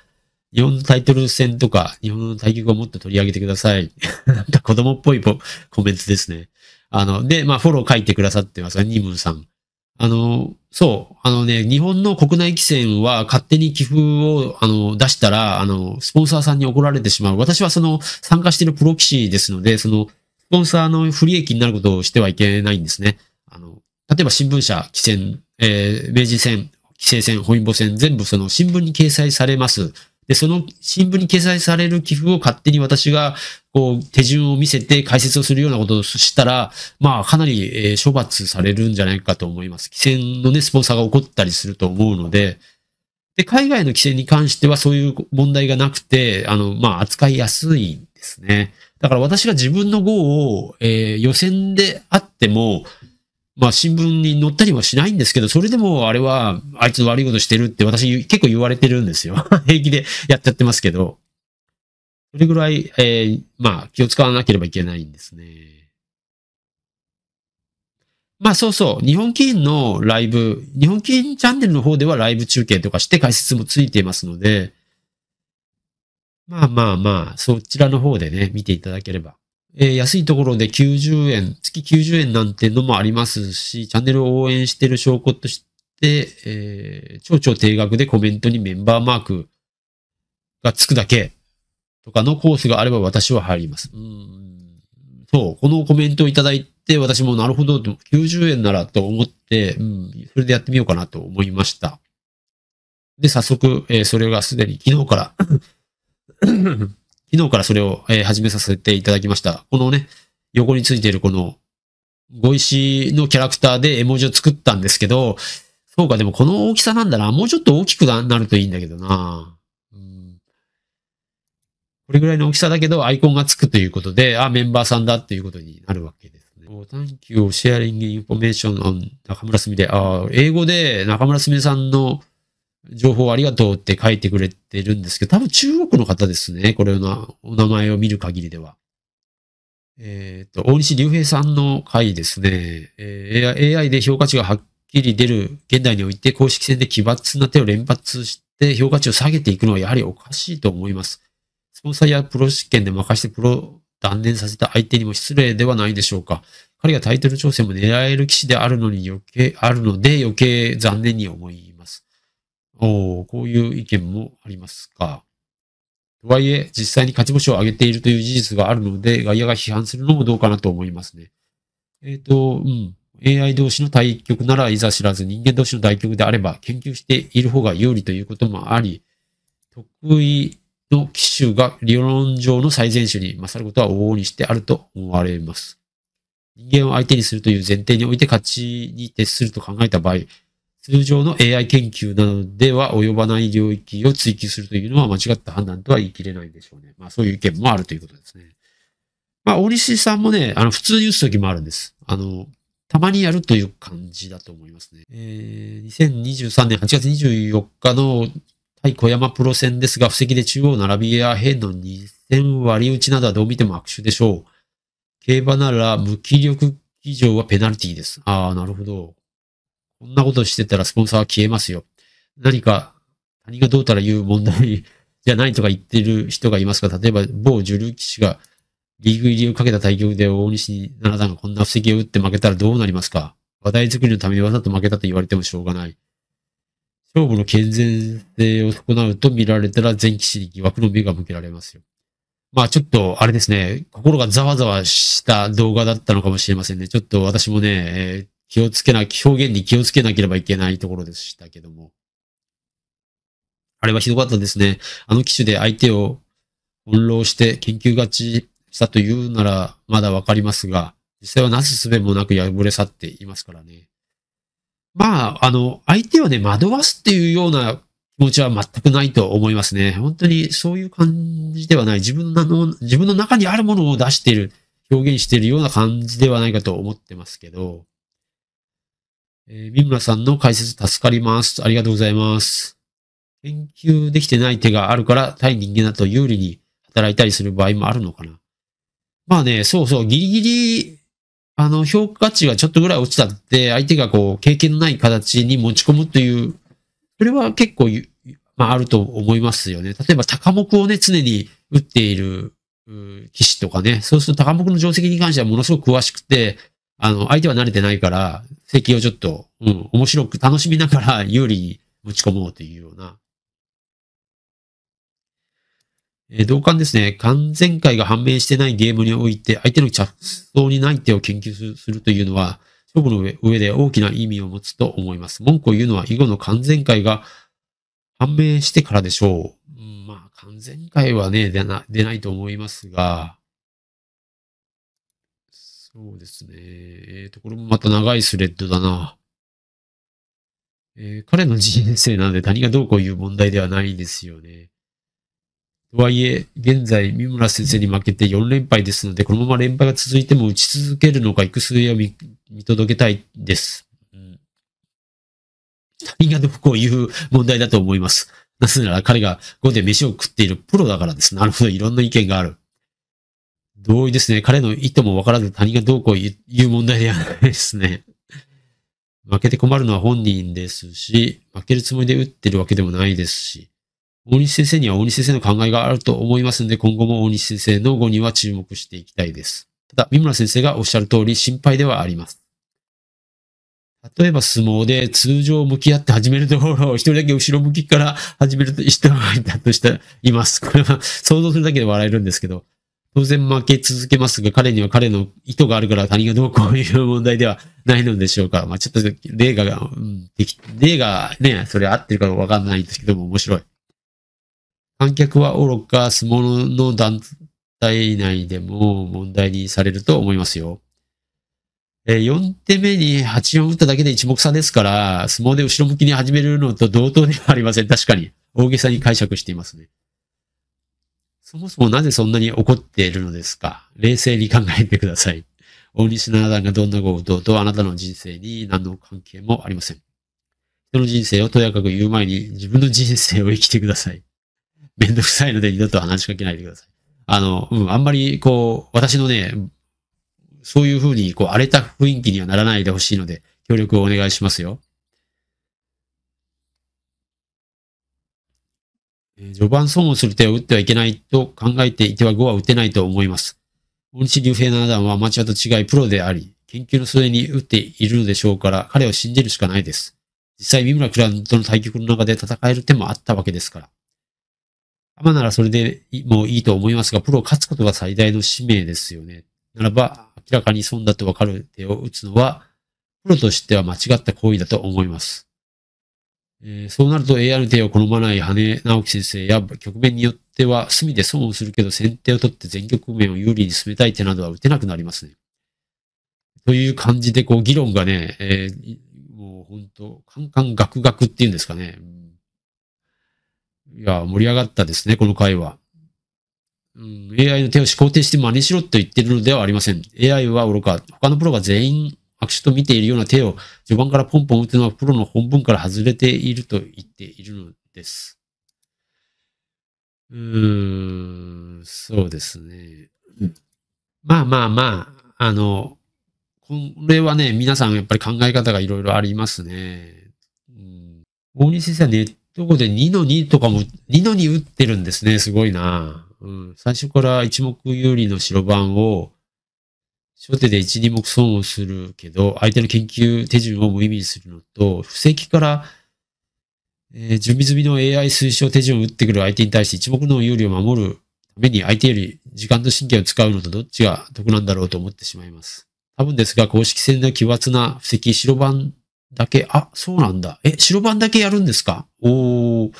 [SPEAKER 1] 日本のタイトル戦とか、日本の対局をもっと取り上げてください。なんか子供っぽいコメントですね。あの、で、まあ、フォロー書いてくださってますが、ニムンさん。あの、そう、あのね、日本の国内規制は勝手に寄付を、あの、出したら、あの、スポンサーさんに怒られてしまう。私はその、参加しているプロ棋士ですので、その、スポンサーの不利益になることをしてはいけないんですね。あの、例えば新聞社、規制、えー、明治戦、規制戦、本因坊戦、全部その新聞に掲載されます。で、その新聞に掲載される寄付を勝手に私が、こう、手順を見せて解説をするようなことをしたら、まあ、かなり、えー、処罰されるんじゃないかと思います。規制のね、スポンサーが起こったりすると思うので、で、海外の規制に関してはそういう問題がなくて、あの、まあ、扱いやすいんですね。だから私が自分の号を、えー、予選であっても、まあ新聞に載ったりはしないんですけど、それでもあれは、あいつ悪いことしてるって私結構言われてるんですよ。平気でやっちゃってますけど。それぐらい、えー、まあ気を使わなければいけないんですね。まあそうそう、日本棋院のライブ、日本棋院チャンネルの方ではライブ中継とかして解説もついていますので、まあまあまあ、そちらの方でね、見ていただければえー、安いところで90円、月90円なんてのもありますし、チャンネルを応援している証拠として、えー、超超定額でコメントにメンバーマークがつくだけとかのコースがあれば私は入ります。うんそう、このコメントをいただいて、私もなるほど、90円ならと思って、うん、それでやってみようかなと思いました。で、早速、えー、それがすでに昨日から昨日からそれを、えー、始めさせていただきました。このね、横についているこの、碁石のキャラクターで絵文字を作ったんですけど、そうか、でもこの大きさなんだな。もうちょっと大きくなるといいんだけどな。うん、これぐらいの大きさだけど、アイコンがつくということで、あ、メンバーさんだっていうことになるわけですね。thank you sharing information on 中村すみれ。あ英語で中村すみれさんの情報ありがとうって書いてくれてるんですけど、多分中国の方ですね。これのお名前を見る限りでは。えっ、ー、と、大西隆平さんの回ですね、えー、AI で評価値がはっきり出る現代において公式戦で奇抜な手を連発して評価値を下げていくのはやはりおかしいと思います。スポンサーやプロ試験で任してプロ断念させた相手にも失礼ではないでしょうか。彼がタイトル挑戦も狙える騎士であるのに余計、あるので余計残念に思います。おこういう意見もありますか。とはいえ、実際に勝ち星を挙げているという事実があるので、外野が批判するのもどうかなと思いますね。えっ、ー、と、うん。AI 同士の対局ならいざ知らず、人間同士の対局であれば、研究している方が有利ということもあり、得意の機種が理論上の最善手に勝ることは往々にしてあると思われます。人間を相手にするという前提において勝ちに徹すると考えた場合、通常の AI 研究などでは及ばない領域を追求するというのは間違った判断とは言い切れないんでしょうね。まあそういう意見もあるということですね。まあ大西さんもね、あの普通に打つときもあるんです。あの、たまにやるという感じだと思いますね。えー、2023年8月24日の対小山プロ戦ですが、布石で中央並びや編の2000割り打ちなどはどう見ても悪手でしょう。競馬なら無気力以上はペナルティです。ああ、なるほど。こんなことしてたらスポンサーは消えますよ。何か他人がどうたら言う問題じゃないとか言ってる人がいますが、例えば某女流騎士がリーグ入りをかけた対局で大西七段がこんな布石を打って負けたらどうなりますか話題作りのためにわざと負けたと言われてもしょうがない。勝負の健全性を損うと見られたら全騎士に疑惑の目が向けられますよ。まあちょっと、あれですね、心がざわざわした動画だったのかもしれませんね。ちょっと私もね、えー気をつけな、表現に気をつけなければいけないところでしたけども。あれはひどかったですね。あの機種で相手を翻弄して研究勝ちしたというならまだわかりますが、実際はなすすべもなく破れ去っていますからね。まあ、あの、相手をね、惑わすっていうような気持ちは全くないと思いますね。本当にそういう感じではない。自分の、自分の中にあるものを出している、表現しているような感じではないかと思ってますけど、えー、三村さんの解説助かります。ありがとうございます。研究できてない手があるから対人間だと有利に働いたりする場合もあるのかな。まあね、そうそう、ギリギリ、あの、評価値がちょっとぐらい落ちたって、相手がこう、経験のない形に持ち込むという、それは結構、まあ、あると思いますよね。例えば、高目をね、常に打っている、騎士とかね、そうすると高目の定石に関してはものすごく詳しくて、あの、相手は慣れてないから、席をちょっと、うん、面白く楽しみながら 有利に持ち込もうというような。えー、同感ですね。完全解が判明してないゲームにおいて、相手の着想にない手を研究するというのは、勝負の上で大きな意味を持つと思います。文句を言うのは以後の完全解が判明してからでしょう。うん、まあ、完全解はね、出な出ないと思いますが、そうですね。えっ、ー、と、これもまた長いスレッドだな。えー、彼の人生なんで何がどうこういう問題ではないんですよね。とはいえ、現在、三村先生に負けて4連敗ですので、このまま連敗が続いても打ち続けるのか、行く末を見届けたいです。うん。何がどうこういう問題だと思います。なぜなら彼が5で飯を食っているプロだからです。なるほど、いろんな意見がある。同意ですね。彼の意図もわからず他人がどうこう言う問題ではないですね。負けて困るのは本人ですし、負けるつもりで打ってるわけでもないですし、大西先生には大西先生の考えがあると思いますので、今後も大西先生の後には注目していきたいです。ただ、三村先生がおっしゃる通り心配ではあります。例えば相撲で通常向き合って始めるところを一人だけ後ろ向きから始める人がいたとした、います。これは想像するだけで笑えるんですけど、当然負け続けますが、彼には彼の意図があるから他人がどうこういう問題ではないのでしょうか。まあ、ちょっと例が、うん、例がね、それ合ってるかわかんないんですけども面白い。観客は愚か、相撲の団体内でも問題にされると思いますよ。えー、4手目に8四打っただけで一目差ですから、相撲で後ろ向きに始めるのと同等ではありません。確かに。大げさに解釈していますね。そもそもなぜそんなに怒っているのですか冷静に考えてください。大西七段がどんなこととあなたの人生に何の関係もありません。人の人生をとやかく言う前に自分の人生を生きてください。めんどくさいので二度と話しかけないでください。あの、うん、あんまりこう、私のね、そういうふうにこう荒れた雰囲気にはならないでほしいので、協力をお願いしますよ。序盤損をする手を打ってはいけないと考えていては5は打てないと思います。大西竜平七段はアマチュアと違いプロであり、研究の末に打っているのでしょうから、彼を信じるしかないです。実際、三村九段との対局の中で戦える手もあったわけですから。アマならそれでもいいと思いますが、プロを勝つことが最大の使命ですよね。ならば、明らかに損だとわかる手を打つのは、プロとしては間違った行為だと思います。えそうなると a i の手を好まない羽根直樹先生や局面によっては隅で損をするけど先手を取って全局面を有利に進めたい手などは打てなくなりますね。という感じで、こう議論がね、えー、もう本当、カンカンガクガクっていうんですかね。いや、盛り上がったですね、この回は。うん、AI の手を思考停止て真似しろと言ってるのではありません。AI は愚か、他のプロが全員白紙と見ているような手を序盤からポンポン打つのはプロの本文から外れていると言っているのです。うーん、そうですね。うん、まあまあまあ、あの、これはね、皆さんやっぱり考え方がいろいろありますね。うん、大西先生はネットで2の2とかも、2の2打ってるんですね。すごいな。うん、最初から一目有利の白番を、初手で一、二目損をするけど、相手の研究手順を無意味にするのと、布石から、えー、準備済みの AI 推奨手順を打ってくる相手に対して一目の有利を守るために相手より時間と神経を使うのとどっちが得なんだろうと思ってしまいます。多分ですが、公式戦の奇抜な布石、白番だけ、あ、そうなんだ。え、白番だけやるんですかおー。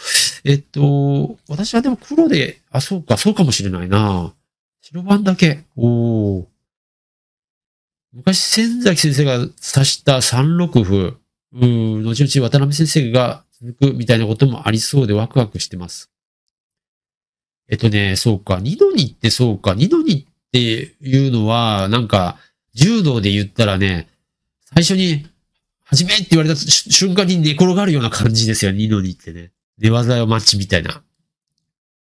[SPEAKER 1] えっと、私はでも黒で、あ、そうか、そうかもしれないな。白番だけ。おー。昔、仙崎先生が指した三六歩、うん、後々渡辺先生が続くみたいなこともありそうでワクワクしてます。えっとね、そうか、二度にってそうか、二度にっていうのは、なんか、柔道で言ったらね、最初に、始めって言われた瞬間に寝転がるような感じですよ、二度にってね。寝技を待ちみたいな。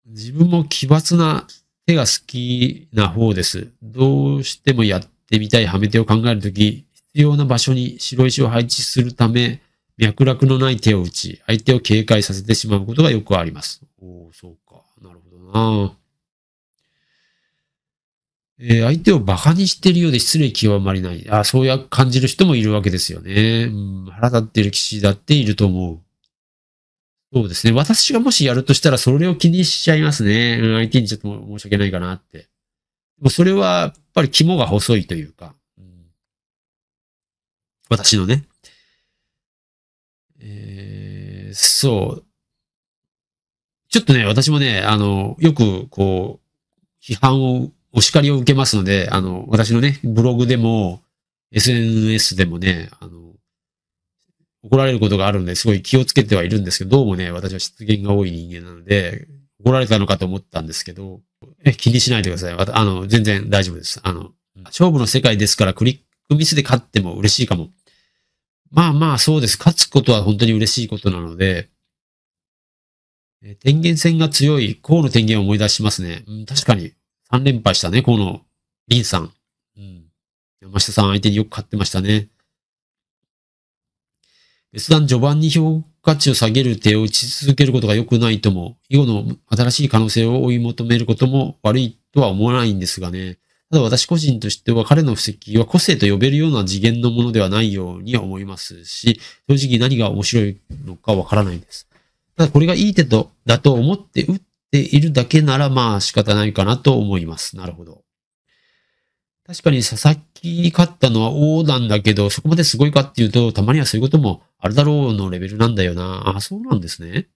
[SPEAKER 1] 自分も奇抜な手が好きな方です。どうしてもやっってみたいはめ手を考えるとき、必要な場所に白石を配置するため、脈絡のない手を打ち、相手を警戒させてしまうことがよくあります。おお、そうか。なるほどな。えー、相手を馬鹿にしてるようで失礼極まりない。あそうや感じる人もいるわけですよね。うん、腹立ってる騎士だっていると思う。そうですね。私がもしやるとしたら、それを気にしちゃいますね。うん、相手にちょっと申し訳ないかなって。もうそれは、ぱり肝が細いというか、うん、私のね、えー、そう。ちょっとね、私もね、あの、よく、こう、批判を、お叱りを受けますので、あの、私のね、ブログでも、SNS でもね、あの、怒られることがあるんで、すごい気をつけてはいるんですけど、どうもね、私は失言が多い人間なので、怒られたのかと思ったんですけど、え気にしないでください。あの、全然大丈夫です。あの、勝負の世界ですからクリックミスで勝っても嬉しいかも。まあまあ、そうです。勝つことは本当に嬉しいことなので、え天元戦が強い河野天元を思い出しますね。うん、確かに3連敗したね、河野林さん。うん、山下さん相手によく勝ってましたね。別段序盤に評価値を下げる手を打ち続けることが良くないとも、以後の新しい可能性を追い求めることも悪いとは思わないんですがね。ただ私個人としては彼の布石は個性と呼べるような次元のものではないようには思いますし、正直何が面白いのかわからないです。ただこれがいい手とだと思って打っているだけならまあ仕方ないかなと思います。なるほど。確かに佐々木に勝ったのは王なんだけど、そこまですごいかっていうと、たまにはそういうこともあるだろうのレベルなんだよな。あ、そうなんですね。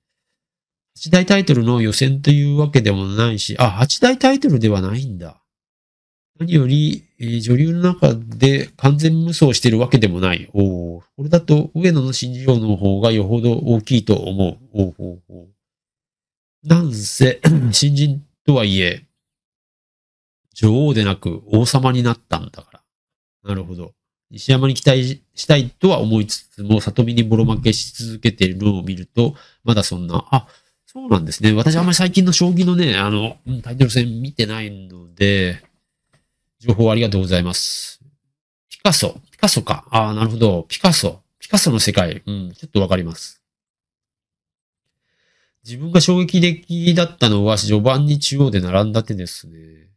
[SPEAKER 1] 八大タイトルの予選というわけでもないし、あ、8大タイトルではないんだ。何より、えー、女流の中で完全無双してるわけでもない。おこれだと上野の新事王の方がよほど大きいと思う。おうほうほうなんせ、新人とはいえ、女王でなく王様になったんだから。なるほど。西山に期待したいとは思いつつも、里見にボロ負けし続けているのを見ると、まだそんな、あ、そうなんですね。私あんまり最近の将棋のね、あの、タイトル戦見てないので、情報ありがとうございます。ピカソ。ピカソか。ああ、なるほど。ピカソ。ピカソの世界。うん、ちょっとわかります。自分が衝撃的だったのは、序盤に中央で並んだ手ですね。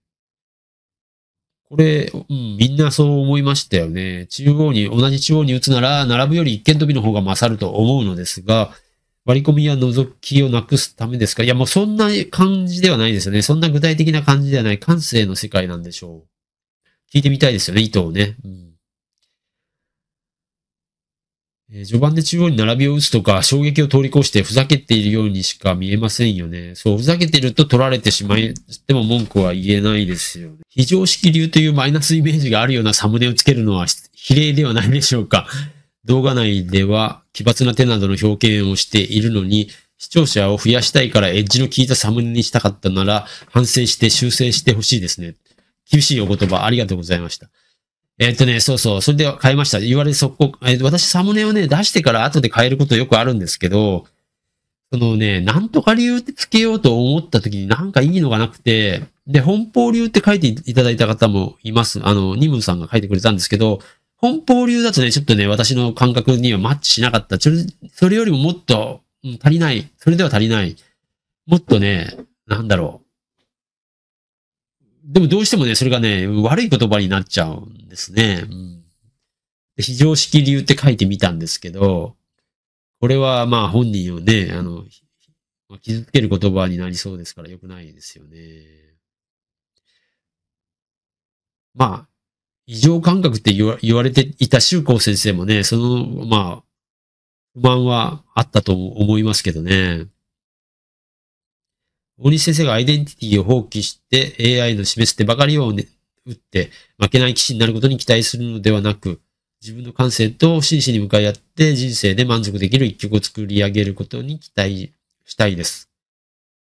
[SPEAKER 1] これ、うん、みんなそう思いましたよね。中央に、同じ中央に打つなら、並ぶより一見飛びの方が勝ると思うのですが、割り込みや覗きをなくすためですかいや、もうそんな感じではないですよね。そんな具体的な感じではない感性の世界なんでしょう。聞いてみたいですよね、意図をね。うんえ序盤で中央に並びを打つとか、衝撃を通り越してふざけているようにしか見えませんよね。そう、ふざけてると取られてしまい、でも文句は言えないですよね。非常識流というマイナスイメージがあるようなサムネをつけるのは比例ではないでしょうか。動画内では奇抜な手などの表現をしているのに、視聴者を増やしたいからエッジの効いたサムネにしたかったなら、反省して修正してほしいですね。厳しいお言葉ありがとうございました。えっとね、そうそう、それで変えました。言われ速攻、えー、私サムネをね、出してから後で変えることよくあるんですけど、そのね、なんとか由ってつけようと思った時になんかいいのがなくて、で、奔放流って書いていただいた方もいます。あの、ニムさんが書いてくれたんですけど、奔放流だとね、ちょっとね、私の感覚にはマッチしなかった。それそれよりももっと、うん、足りない。それでは足りない。もっとね、なんだろう。でもどうしてもね、それがね、悪い言葉になっちゃうんですね。うん、非常識理由って書いてみたんですけど、これはまあ本人をね、あの、傷つける言葉になりそうですから良くないですよね。まあ、異常感覚って言われていた周公先生もね、その、まあ、不満はあったと思いますけどね。大西先生がアイデンティティを放棄して AI の示す手ばかりを、ね、打って負けない騎士になることに期待するのではなく、自分の感性と真摯に向かい合って人生で満足できる一曲を作り上げることに期待したいです。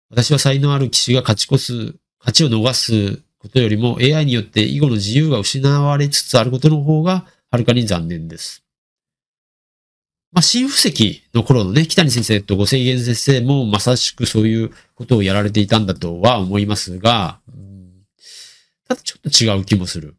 [SPEAKER 1] 私は才能ある騎士が勝ち越す、勝ちを逃すことよりも AI によって囲碁の自由が失われつつあることの方がはるかに残念です。まあ、新布石の頃のね、北谷先生と五千円先生もまさしくそういうことをやられていたんだとは思いますが、うん、ただちょっと違う気もする。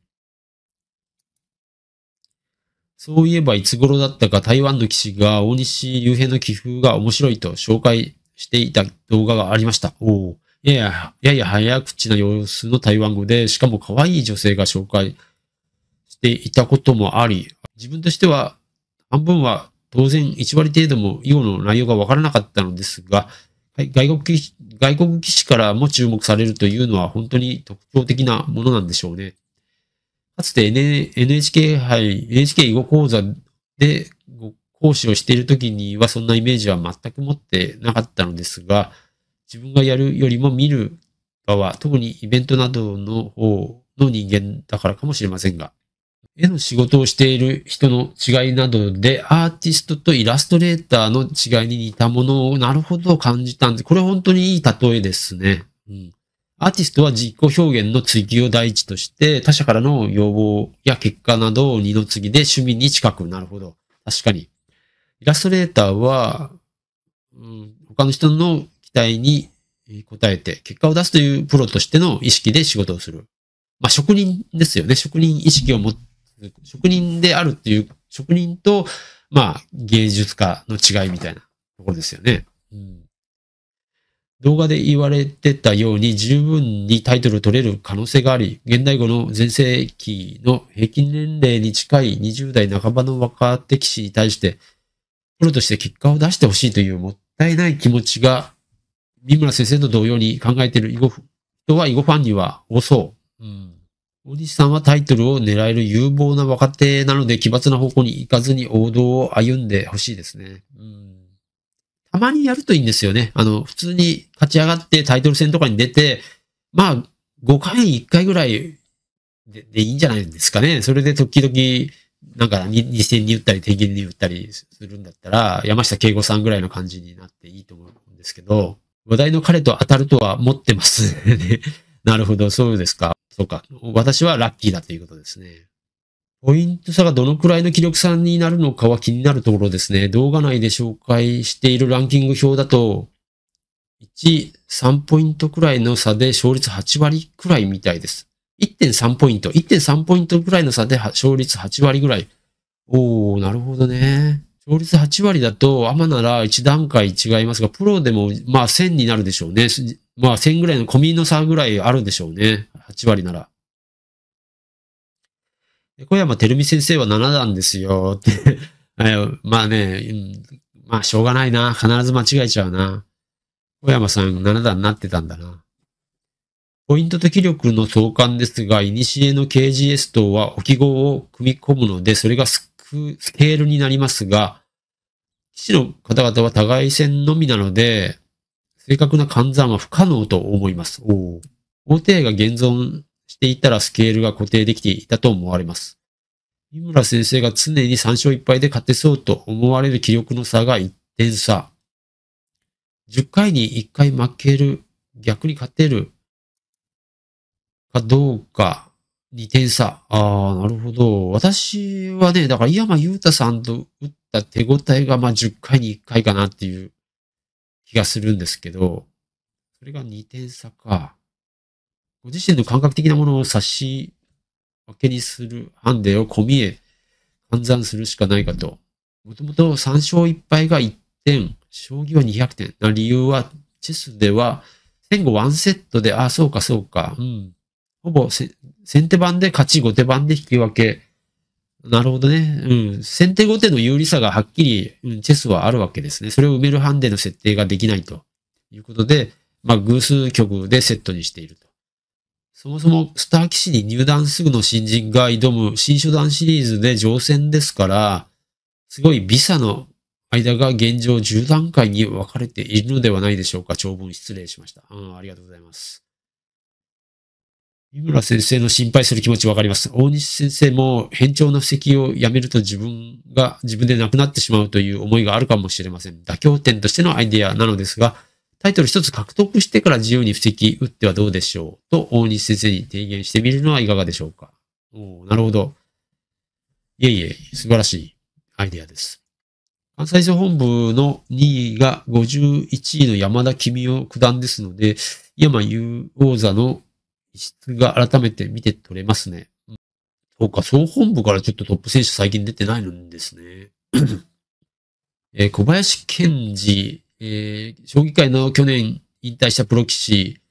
[SPEAKER 1] そういえばいつ頃だったか台湾の騎士が大西雄平の棋風が面白いと紹介していた動画がありました。おやや、やや早口な様子の台湾語で、しかも可愛い女性が紹介していたこともあり、自分としては半分は当然1割程度も囲碁の内容がわからなかったのですが、はい、外国棋士外国棋士からも注目されるというのは本当に特徴的なものなんでしょうね。かつて NHK 杯、NHK 囲碁講座で講師をしているきにはそんなイメージは全く持ってなかったのですが、自分がやるよりも見る側、特にイベントなどの方の人間だからかもしれませんが、絵の仕事をしている人の違いなどで、アーティストとイラストレーターの違いに似たものを、なるほど感じたんで、これ本当にいい例えですね。うん。アーティストは自己表現の追求を第一として、他者からの要望や結果などを二の次で趣味に近く。なるほど。確かに。イラストレーターは、うん、他の人の期待に応えて、結果を出すというプロとしての意識で仕事をする。まあ、職人ですよね。職人意識を持って職人であるっていう、職人と、まあ、芸術家の違いみたいなところですよね。うん、動画で言われてたように十分にタイトル取れる可能性があり、現代語の全盛期の平均年齢に近い20代半ばの若手棋士に対して、プロとして結果を出してほしいというもったいない気持ちが、三村先生と同様に考えている囲碁人は囲碁ファンには多そう。うん大西さんはタイトルを狙える有望な若手なので奇抜な方向に行かずに王道を歩んでほしいですね。うん。たまにやるといいんですよね。あの、普通に勝ち上がってタイトル戦とかに出て、まあ、5回1回ぐらいででいいんじゃないですかね。それで時々、なんか2戦に打ったり、元に打ったりするんだったら、山下敬吾さんぐらいの感じになっていいと思うんですけど、話題の彼と当たるとは思ってます、ね。なるほど、そうですか。そうか。私はラッキーだということですね。ポイント差がどのくらいの気力差になるのかは気になるところですね。動画内で紹介しているランキング表だと、1、3ポイントくらいの差で勝率8割くらいみたいです。1.3ポイント。1.3ポイントくらいの差で勝率8割ぐらい。おー、なるほどね。勝率8割だと、アマなら1段階違いますが、プロでもまあ1000になるでしょうね。まあ1000ぐらいのコミの差ぐらいあるでしょうね。8割なら。小山照美先生は7段ですよって まあね、まあしょうがないな。必ず間違えちゃうな。小山さん7段になってたんだな。ポイントと気力の相関ですが、古の KGS 等は置き号を組み込むので、それがススケールになりますが、騎士の方々は互い線のみなので、正確な換算は不可能と思います。お工程が現存していたらスケールが固定できていたと思われます。井村先生が常に3勝1敗で勝てそうと思われる気力の差が1点差。10回に1回負ける、逆に勝てるかどうか2点差。ああ、なるほど。私はね、だから井山裕太さんと打った手応えがまあ10回に1回かなっていう気がするんですけど、それが2点差か。ご自身の感覚的なものを差し分けにするハデを込みへ換算するしかないかと。もともと3勝1敗が1点、将棋は200点な理由は、チェスでは戦後1セットで、ああ、そうかそうか、うん。ほぼ先手番で勝ち、後手番で引き分け。なるほどね。うん。先手後手の有利さがはっきり、うん、チェスはあるわけですね。それを埋めるハンデの設定ができないということで、まあ、偶数局でセットにしていると。そもそもスター騎士に入団すぐの新人が挑む新初段シリーズで乗船ですから、すごいビサの間が現状10段階に分かれているのではないでしょうか。長文失礼しました。うん、ありがとうございます。井村先生の心配する気持ちわかります。大西先生も変調な布石をやめると自分が自分でなくなってしまうという思いがあるかもしれません。妥協点としてのアイデアなのですが、タイトル一つ獲得してから自由に布石打ってはどうでしょうと大西先生に提言してみるのはいかがでしょうか。おなるほど。いえいえ、素晴らしいアイデアです。関西省本部の2位が51位の山田君夫九段ですので、井山雄王座の質が改めて見て取れますね。そうか、総本部からちょっとトップ選手最近出てないんですね。えー、小林健二えー、将棋界の去年引退したプロ棋士、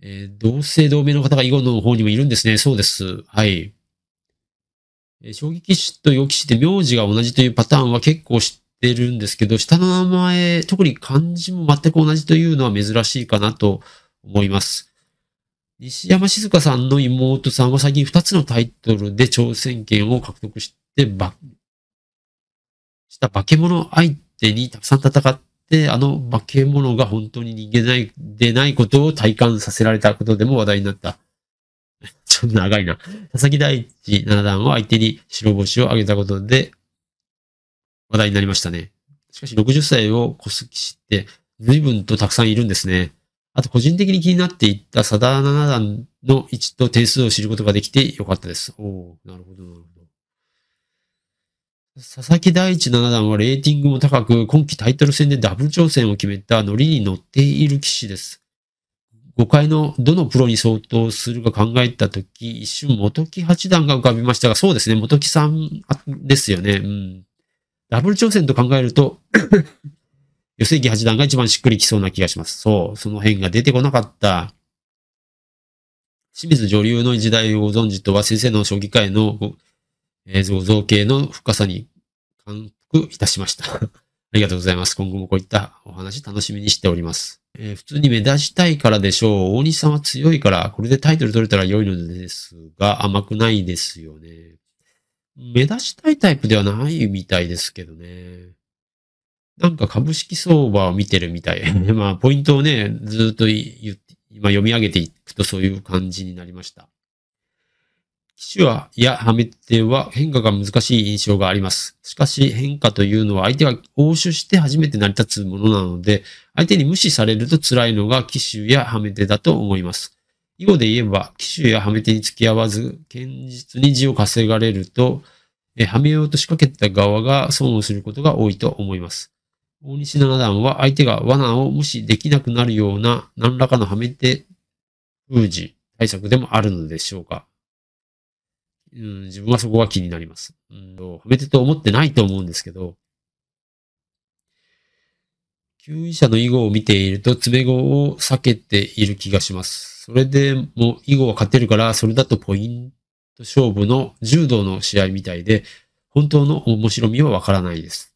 [SPEAKER 1] えー、同姓同名の方が囲碁の方にもいるんですね。そうです。はい。えー、将棋棋士と予棋士って名字が同じというパターンは結構知ってるんですけど、下の名前、特に漢字も全く同じというのは珍しいかなと思います。西山静香さんの妹さんは最近2つのタイトルで挑戦権を獲得して、ば、した化け物相手にたくさん戦っで、あの化け物が本当に人間でないことを体感させられたことでも話題になった。ちょっと長いな。佐々木大地七段を相手に白星を挙げたことで話題になりましたね。しかし60歳を越す棋士って随分とたくさんいるんですね。あと個人的に気になっていった佐田七段の位置と点数を知ることができてよかったです。おおなるほど、なるほど。佐々木大地七段はレーティングも高く、今季タイトル戦でダブル挑戦を決めたノリに乗っている棋士です。5回のどのプロに相当するか考えたとき、一瞬元木八段が浮かびましたが、そうですね、元木さんですよね。うん。ダブル挑戦と考えると吉席 八段が一番しっくりきそうな気がします。そう、その辺が出てこなかった。清水女流の時代をご存知とは先生の将棋界の映像造形の深さに感服いたしました。ありがとうございます。今後もこういったお話楽しみにしております。えー、普通に目立ちたいからでしょう。大西さんは強いから、これでタイトル取れたら良いのですが、甘くないですよね。目立ちたいタイプではないみたいですけどね。なんか株式相場を見てるみたい。まあ、ポイントをね、ずっと言って、今読み上げていくとそういう感じになりました。機種はやはめ手は変化が難しい印象があります。しかし変化というのは相手が応酬して初めて成り立つものなので、相手に無視されると辛いのが機種やはめ手だと思います。以後で言えば、機種やはめ手に付き合わず、堅実に字を稼がれると、えはめようと仕掛けた側が損をすることが多いと思います。大西七段は相手が罠を無視できなくなるような何らかのはめ手封じ対策でもあるのでしょうか。うん、自分はそこは気になります。うん、褒めてと思ってないと思うんですけど、救油者の囲碁を見ていると詰碁を避けている気がします。それでも囲碁は勝てるから、それだとポイント勝負の柔道の試合みたいで、本当の面白みはわからないです。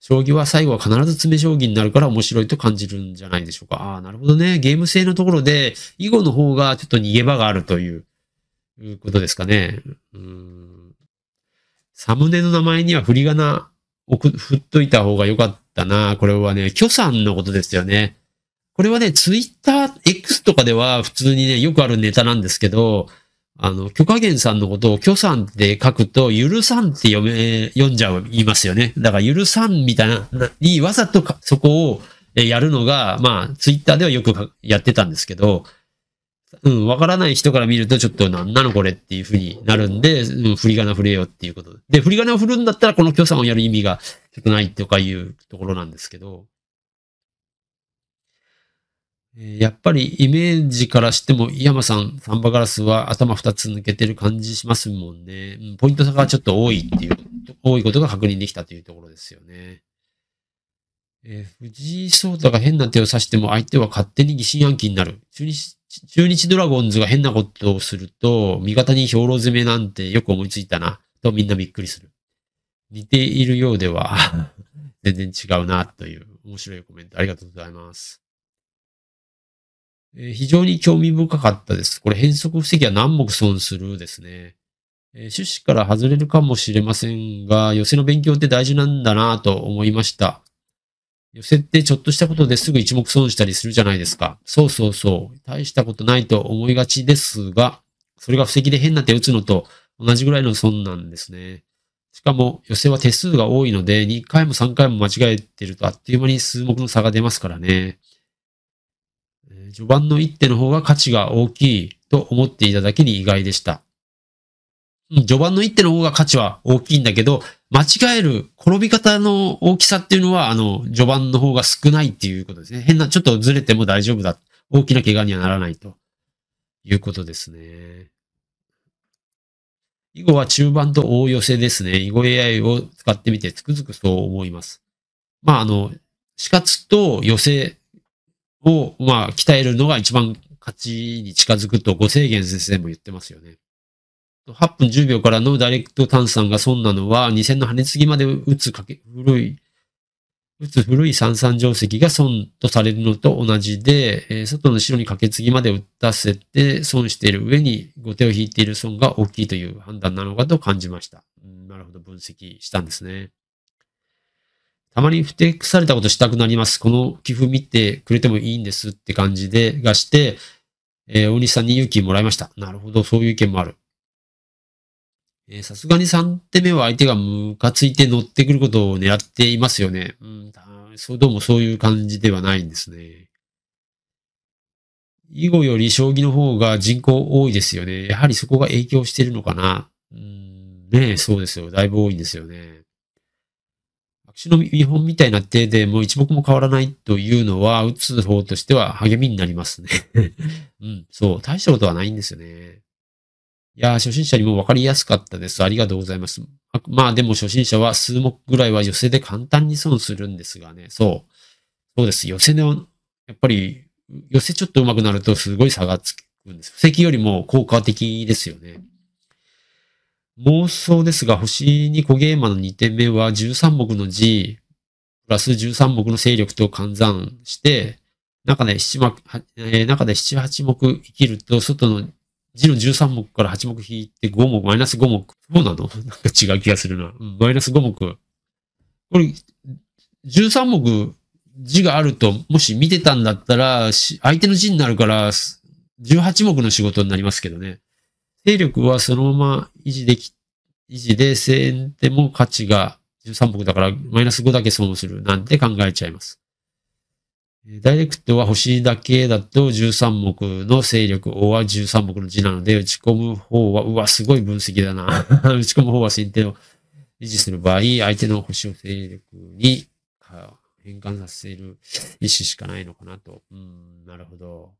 [SPEAKER 1] 将棋は最後は必ず詰将棋になるから面白いと感じるんじゃないでしょうか。ああ、なるほどね。ゲーム性のところで、囲碁の方がちょっと逃げ場があるといういうことですかね。うん。サムネの名前には振り仮名を振っといた方が良かったな。これはね、許さんのことですよね。これはね、ツイッター X とかでは普通にね、よくあるネタなんですけど、あの、許可源さんのことを許さんって書くと、許さんって読め、読んじゃう、言いますよね。だから、許さんみたいな、にわざとそこをやるのが、まあ、ツイッターではよくやってたんですけど、うん、わからない人から見るとちょっと何なのこれっていうふうになるんで、うん、振り仮名振れよっていうことで。で、振り仮名を振るんだったらこの許さをやる意味がちょっとないとかいうところなんですけど、やっぱりイメージからしても、井山さん、サンバガラスは頭2つ抜けてる感じしますもんね。うん、ポイント差がちょっと多いっていう、多いことが確認できたというところですよね。えー、藤井聡太が変な手を指しても相手は勝手に疑心暗鬼になる。中日中日ドラゴンズが変なことをすると、味方に兵糧攻めなんてよく思いついたな、とみんなびっくりする。似ているようでは 全然違うな、という面白いコメントありがとうございます。えー、非常に興味深かったです。これ変則布石は何目損するですね。えー、趣旨から外れるかもしれませんが、寄せの勉強って大事なんだなと思いました。寄せってちょっとしたことですぐ一目損したりするじゃないですか。そうそうそう。大したことないと思いがちですが、それが布石で変な手打つのと同じぐらいの損なんですね。しかも、寄せは手数が多いので、2回も3回も間違えてるとあっという間に数目の差が出ますからね。序盤の一手の方が価値が大きいと思っていただけに意外でした。序盤の一手の方が価値は大きいんだけど、間違える転び方の大きさっていうのは、あの、序盤の方が少ないっていうことですね。変な、ちょっとずれても大丈夫だ。大きな怪我にはならないということですね。以後は中盤と大寄せですね。囲碁 AI を使ってみてつくづくそう思います。まあ、あの、死活と寄せを、まあ、鍛えるのが一番勝ちに近づくと、ご制限先生も言ってますよね。8分10秒からのダイレクト炭酸が損なのは、2 0 0 0の跳ね継ぎまで打つかけ、古い、打つ古い三酸定石が損とされるのと同じで、えー、外の白にかけ継ぎまで打たせて損している上に後手を引いている損が大きいという判断なのかと感じました。うん、なるほど、分析したんですね。たまに不適されたことしたくなります。この寄付見てくれてもいいんですって感じで、がして、えー、大西さんに勇気もらいました。なるほど、そういう意見もある。さすがに3手目は相手がムカついて乗ってくることを狙っていますよね。うん、そう、どうもそういう感じではないんですね。囲碁より将棋の方が人口多いですよね。やはりそこが影響してるのかな。うん、ねそうですよ。だいぶ多いんですよね。私の見本みたいな手でもう一目も変わらないというのは、打つ方としては励みになりますね。うん、そう、大したことはないんですよね。いや初心者にも分かりやすかったです。ありがとうございます。まあでも初心者は数目ぐらいは寄せで簡単に損するんですがね。そう。そうです。寄せの、やっぱり、寄せちょっと上手くなるとすごい差がつくんです。布石よりも効果的ですよね。妄想ですが、星に小ゲーマーの2点目は13目の G、プラス13目の勢力と換算して、中で7、えー、中で7、8目生きると、外の字の13目から8目引いて5目、マイナス5目。そうなのなんか違う気がするな。うん、マイナス5目。これ、13目字があると、もし見てたんだったら、相手の字になるから、18目の仕事になりますけどね。勢力はそのまま維持でき、維持で、円でも価値が13目だから、マイナス5だけ損するなんて考えちゃいます。ダイレクトは星だけだと13目の勢力、O は13目の字なので、打ち込む方は、うわ、すごい分析だな。打ち込む方は先手を維持する場合、相手の星を勢力に変換させる意思しかないのかなと。うん、なるほど。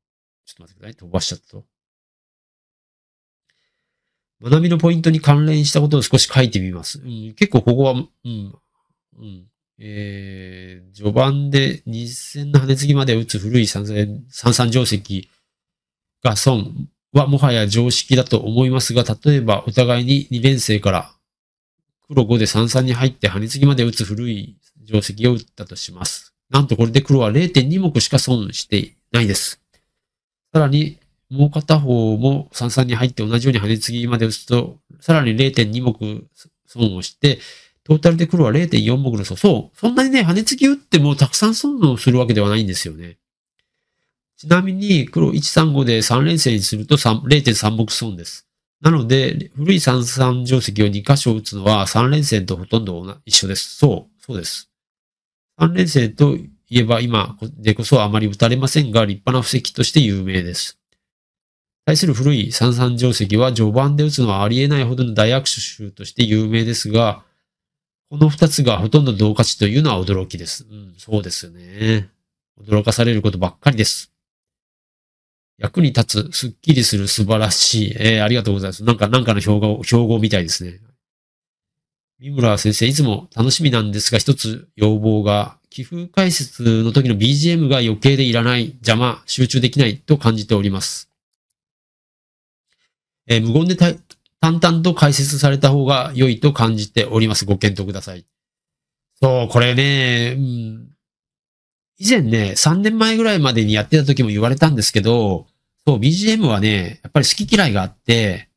[SPEAKER 1] ちょっと待ってください。飛ばしちゃったと。学びのポイントに関連したことを少し書いてみます。うん、結構ここは、うん、うん、えー、序盤で2戦の跳ね継ぎまで打つ古い三三定石が損はもはや常識だと思いますが、例えばお互いに2連生から黒5で三三に入って跳ね継ぎまで打つ古い定石を打ったとします。なんとこれで黒は0.2目しか損していないです。さらに、もう片方も三三に入って同じように跳ね継ぎまで打つと、さらに0.2目損をして、トータルで黒は0.4目の素。そう。そんなにね、羽根付き打ってもたくさん損をするわけではないんですよね。ちなみに、黒135で3連戦にすると0.3目損です。なので、古い33定石を2箇所打つのは3連戦とほとんど一緒です。そう、そうです。3連戦といえば今でこそあまり打たれませんが、立派な布石として有名です。対する古い33定石は序盤で打つのはありえないほどの大悪手として有名ですが、この二つがほとんど同価値というのは驚きです。うん、そうですよね。驚かされることばっかりです。役に立つ、スッキリする、素晴らしい。えー、ありがとうございます。なんか、なんかの標語、標語みたいですね。三村先生、いつも楽しみなんですが、一つ要望が、寄付解説の時の BGM が余計でいらない、邪魔、集中できないと感じております。えー、無言で淡々と解説された方が良いと感じております。ご検討ください。そう、これね、うん、以前ね、3年前ぐらいまでにやってた時も言われたんですけど、そう、BGM はね、やっぱり好き嫌いがあって、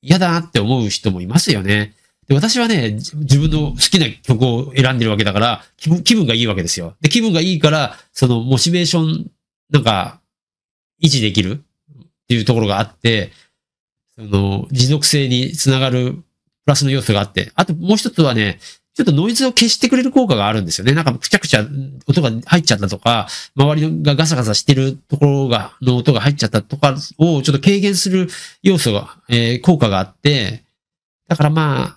[SPEAKER 1] 嫌だなって思う人もいますよね。で、私はね、自分の好きな曲を選んでるわけだから、気分気分がいいわけですよ。で、気分がいいから、その、モチベーション、なんか、維持できるっていうところがあって、その、持続性につながるプラスの要素があって、あともう一つはね、ちょっとノイズを消してくれる効果があるんですよね。なんか、くちゃくちゃ音が入っちゃったとか、周りがガサガサしてるところが、の音が入っちゃったとかをちょっと軽減する要素が、えー、効果があって、だからまあ、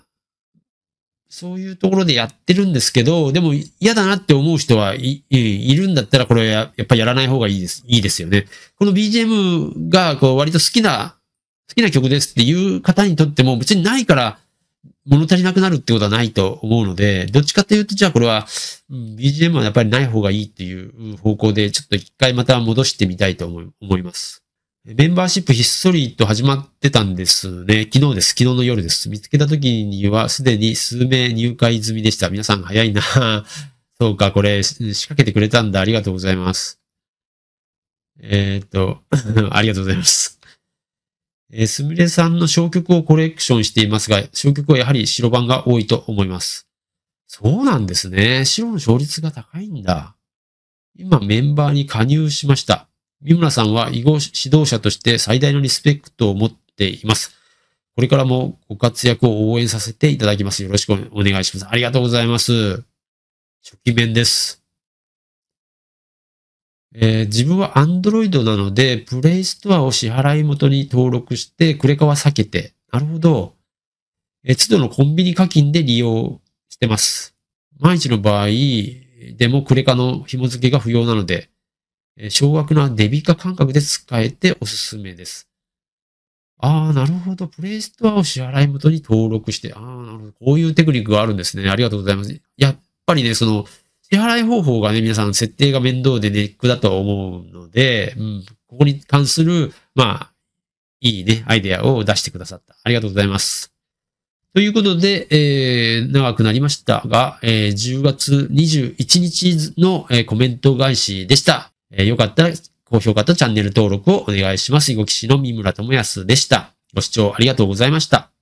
[SPEAKER 1] そういうところでやってるんですけど、でも嫌だなって思う人はいいるんだったら、これややっぱやらない方がいいです。いいですよね。この BGM がこう割と好きな好きな曲ですっていう方にとっても別にないから物足りなくなるってことはないと思うので、どっちかというと、じゃあこれは、うん、BGM はやっぱりない方がいいっていう方向で、ちょっと一回また戻してみたいと思います。メンバーシップひっそりと始まってたんですね。昨日です。昨日の夜です。見つけた時にはすでに数名入会済みでした。皆さん早いな。そうか、これ仕掛けてくれたんだ。ありがとうございます。えー、っと、ありがとうございます。えー、すみれさんの小曲をコレクションしていますが、小曲はやはり白番が多いと思います。そうなんですね。白の勝率が高いんだ。今メンバーに加入しました。三村さんは囲碁指導者として最大のリスペクトを持っています。これからもご活躍を応援させていただきます。よろしくお願いします。ありがとうございます。初期面です。えー、自分は Android なので、プレイストアを支払い元に登録して、クレカは避けて、なるほど。えー、都度のコンビニ課金で利用してます。毎日の場合、でもクレカの紐付けが不要なので、えー、少額なデビカ感覚で使えておすすめです。ああ、なるほど。プレイストアを支払い元に登録して、ああ、なるほど。こういうテクニックがあるんですね。ありがとうございます。やっぱりね、その、支払い方法がね、皆さん設定が面倒でネックだと思うので、うん、ここに関する、まあ、いいね、アイデアを出してくださった。ありがとうございます。ということで、えー、長くなりましたが、えー、10月21日の、えー、コメント返しでした。えー、よかったら、高評価とチャンネル登録をお願いします。囲碁棋士の三村智康でした。ご視聴ありがとうございました。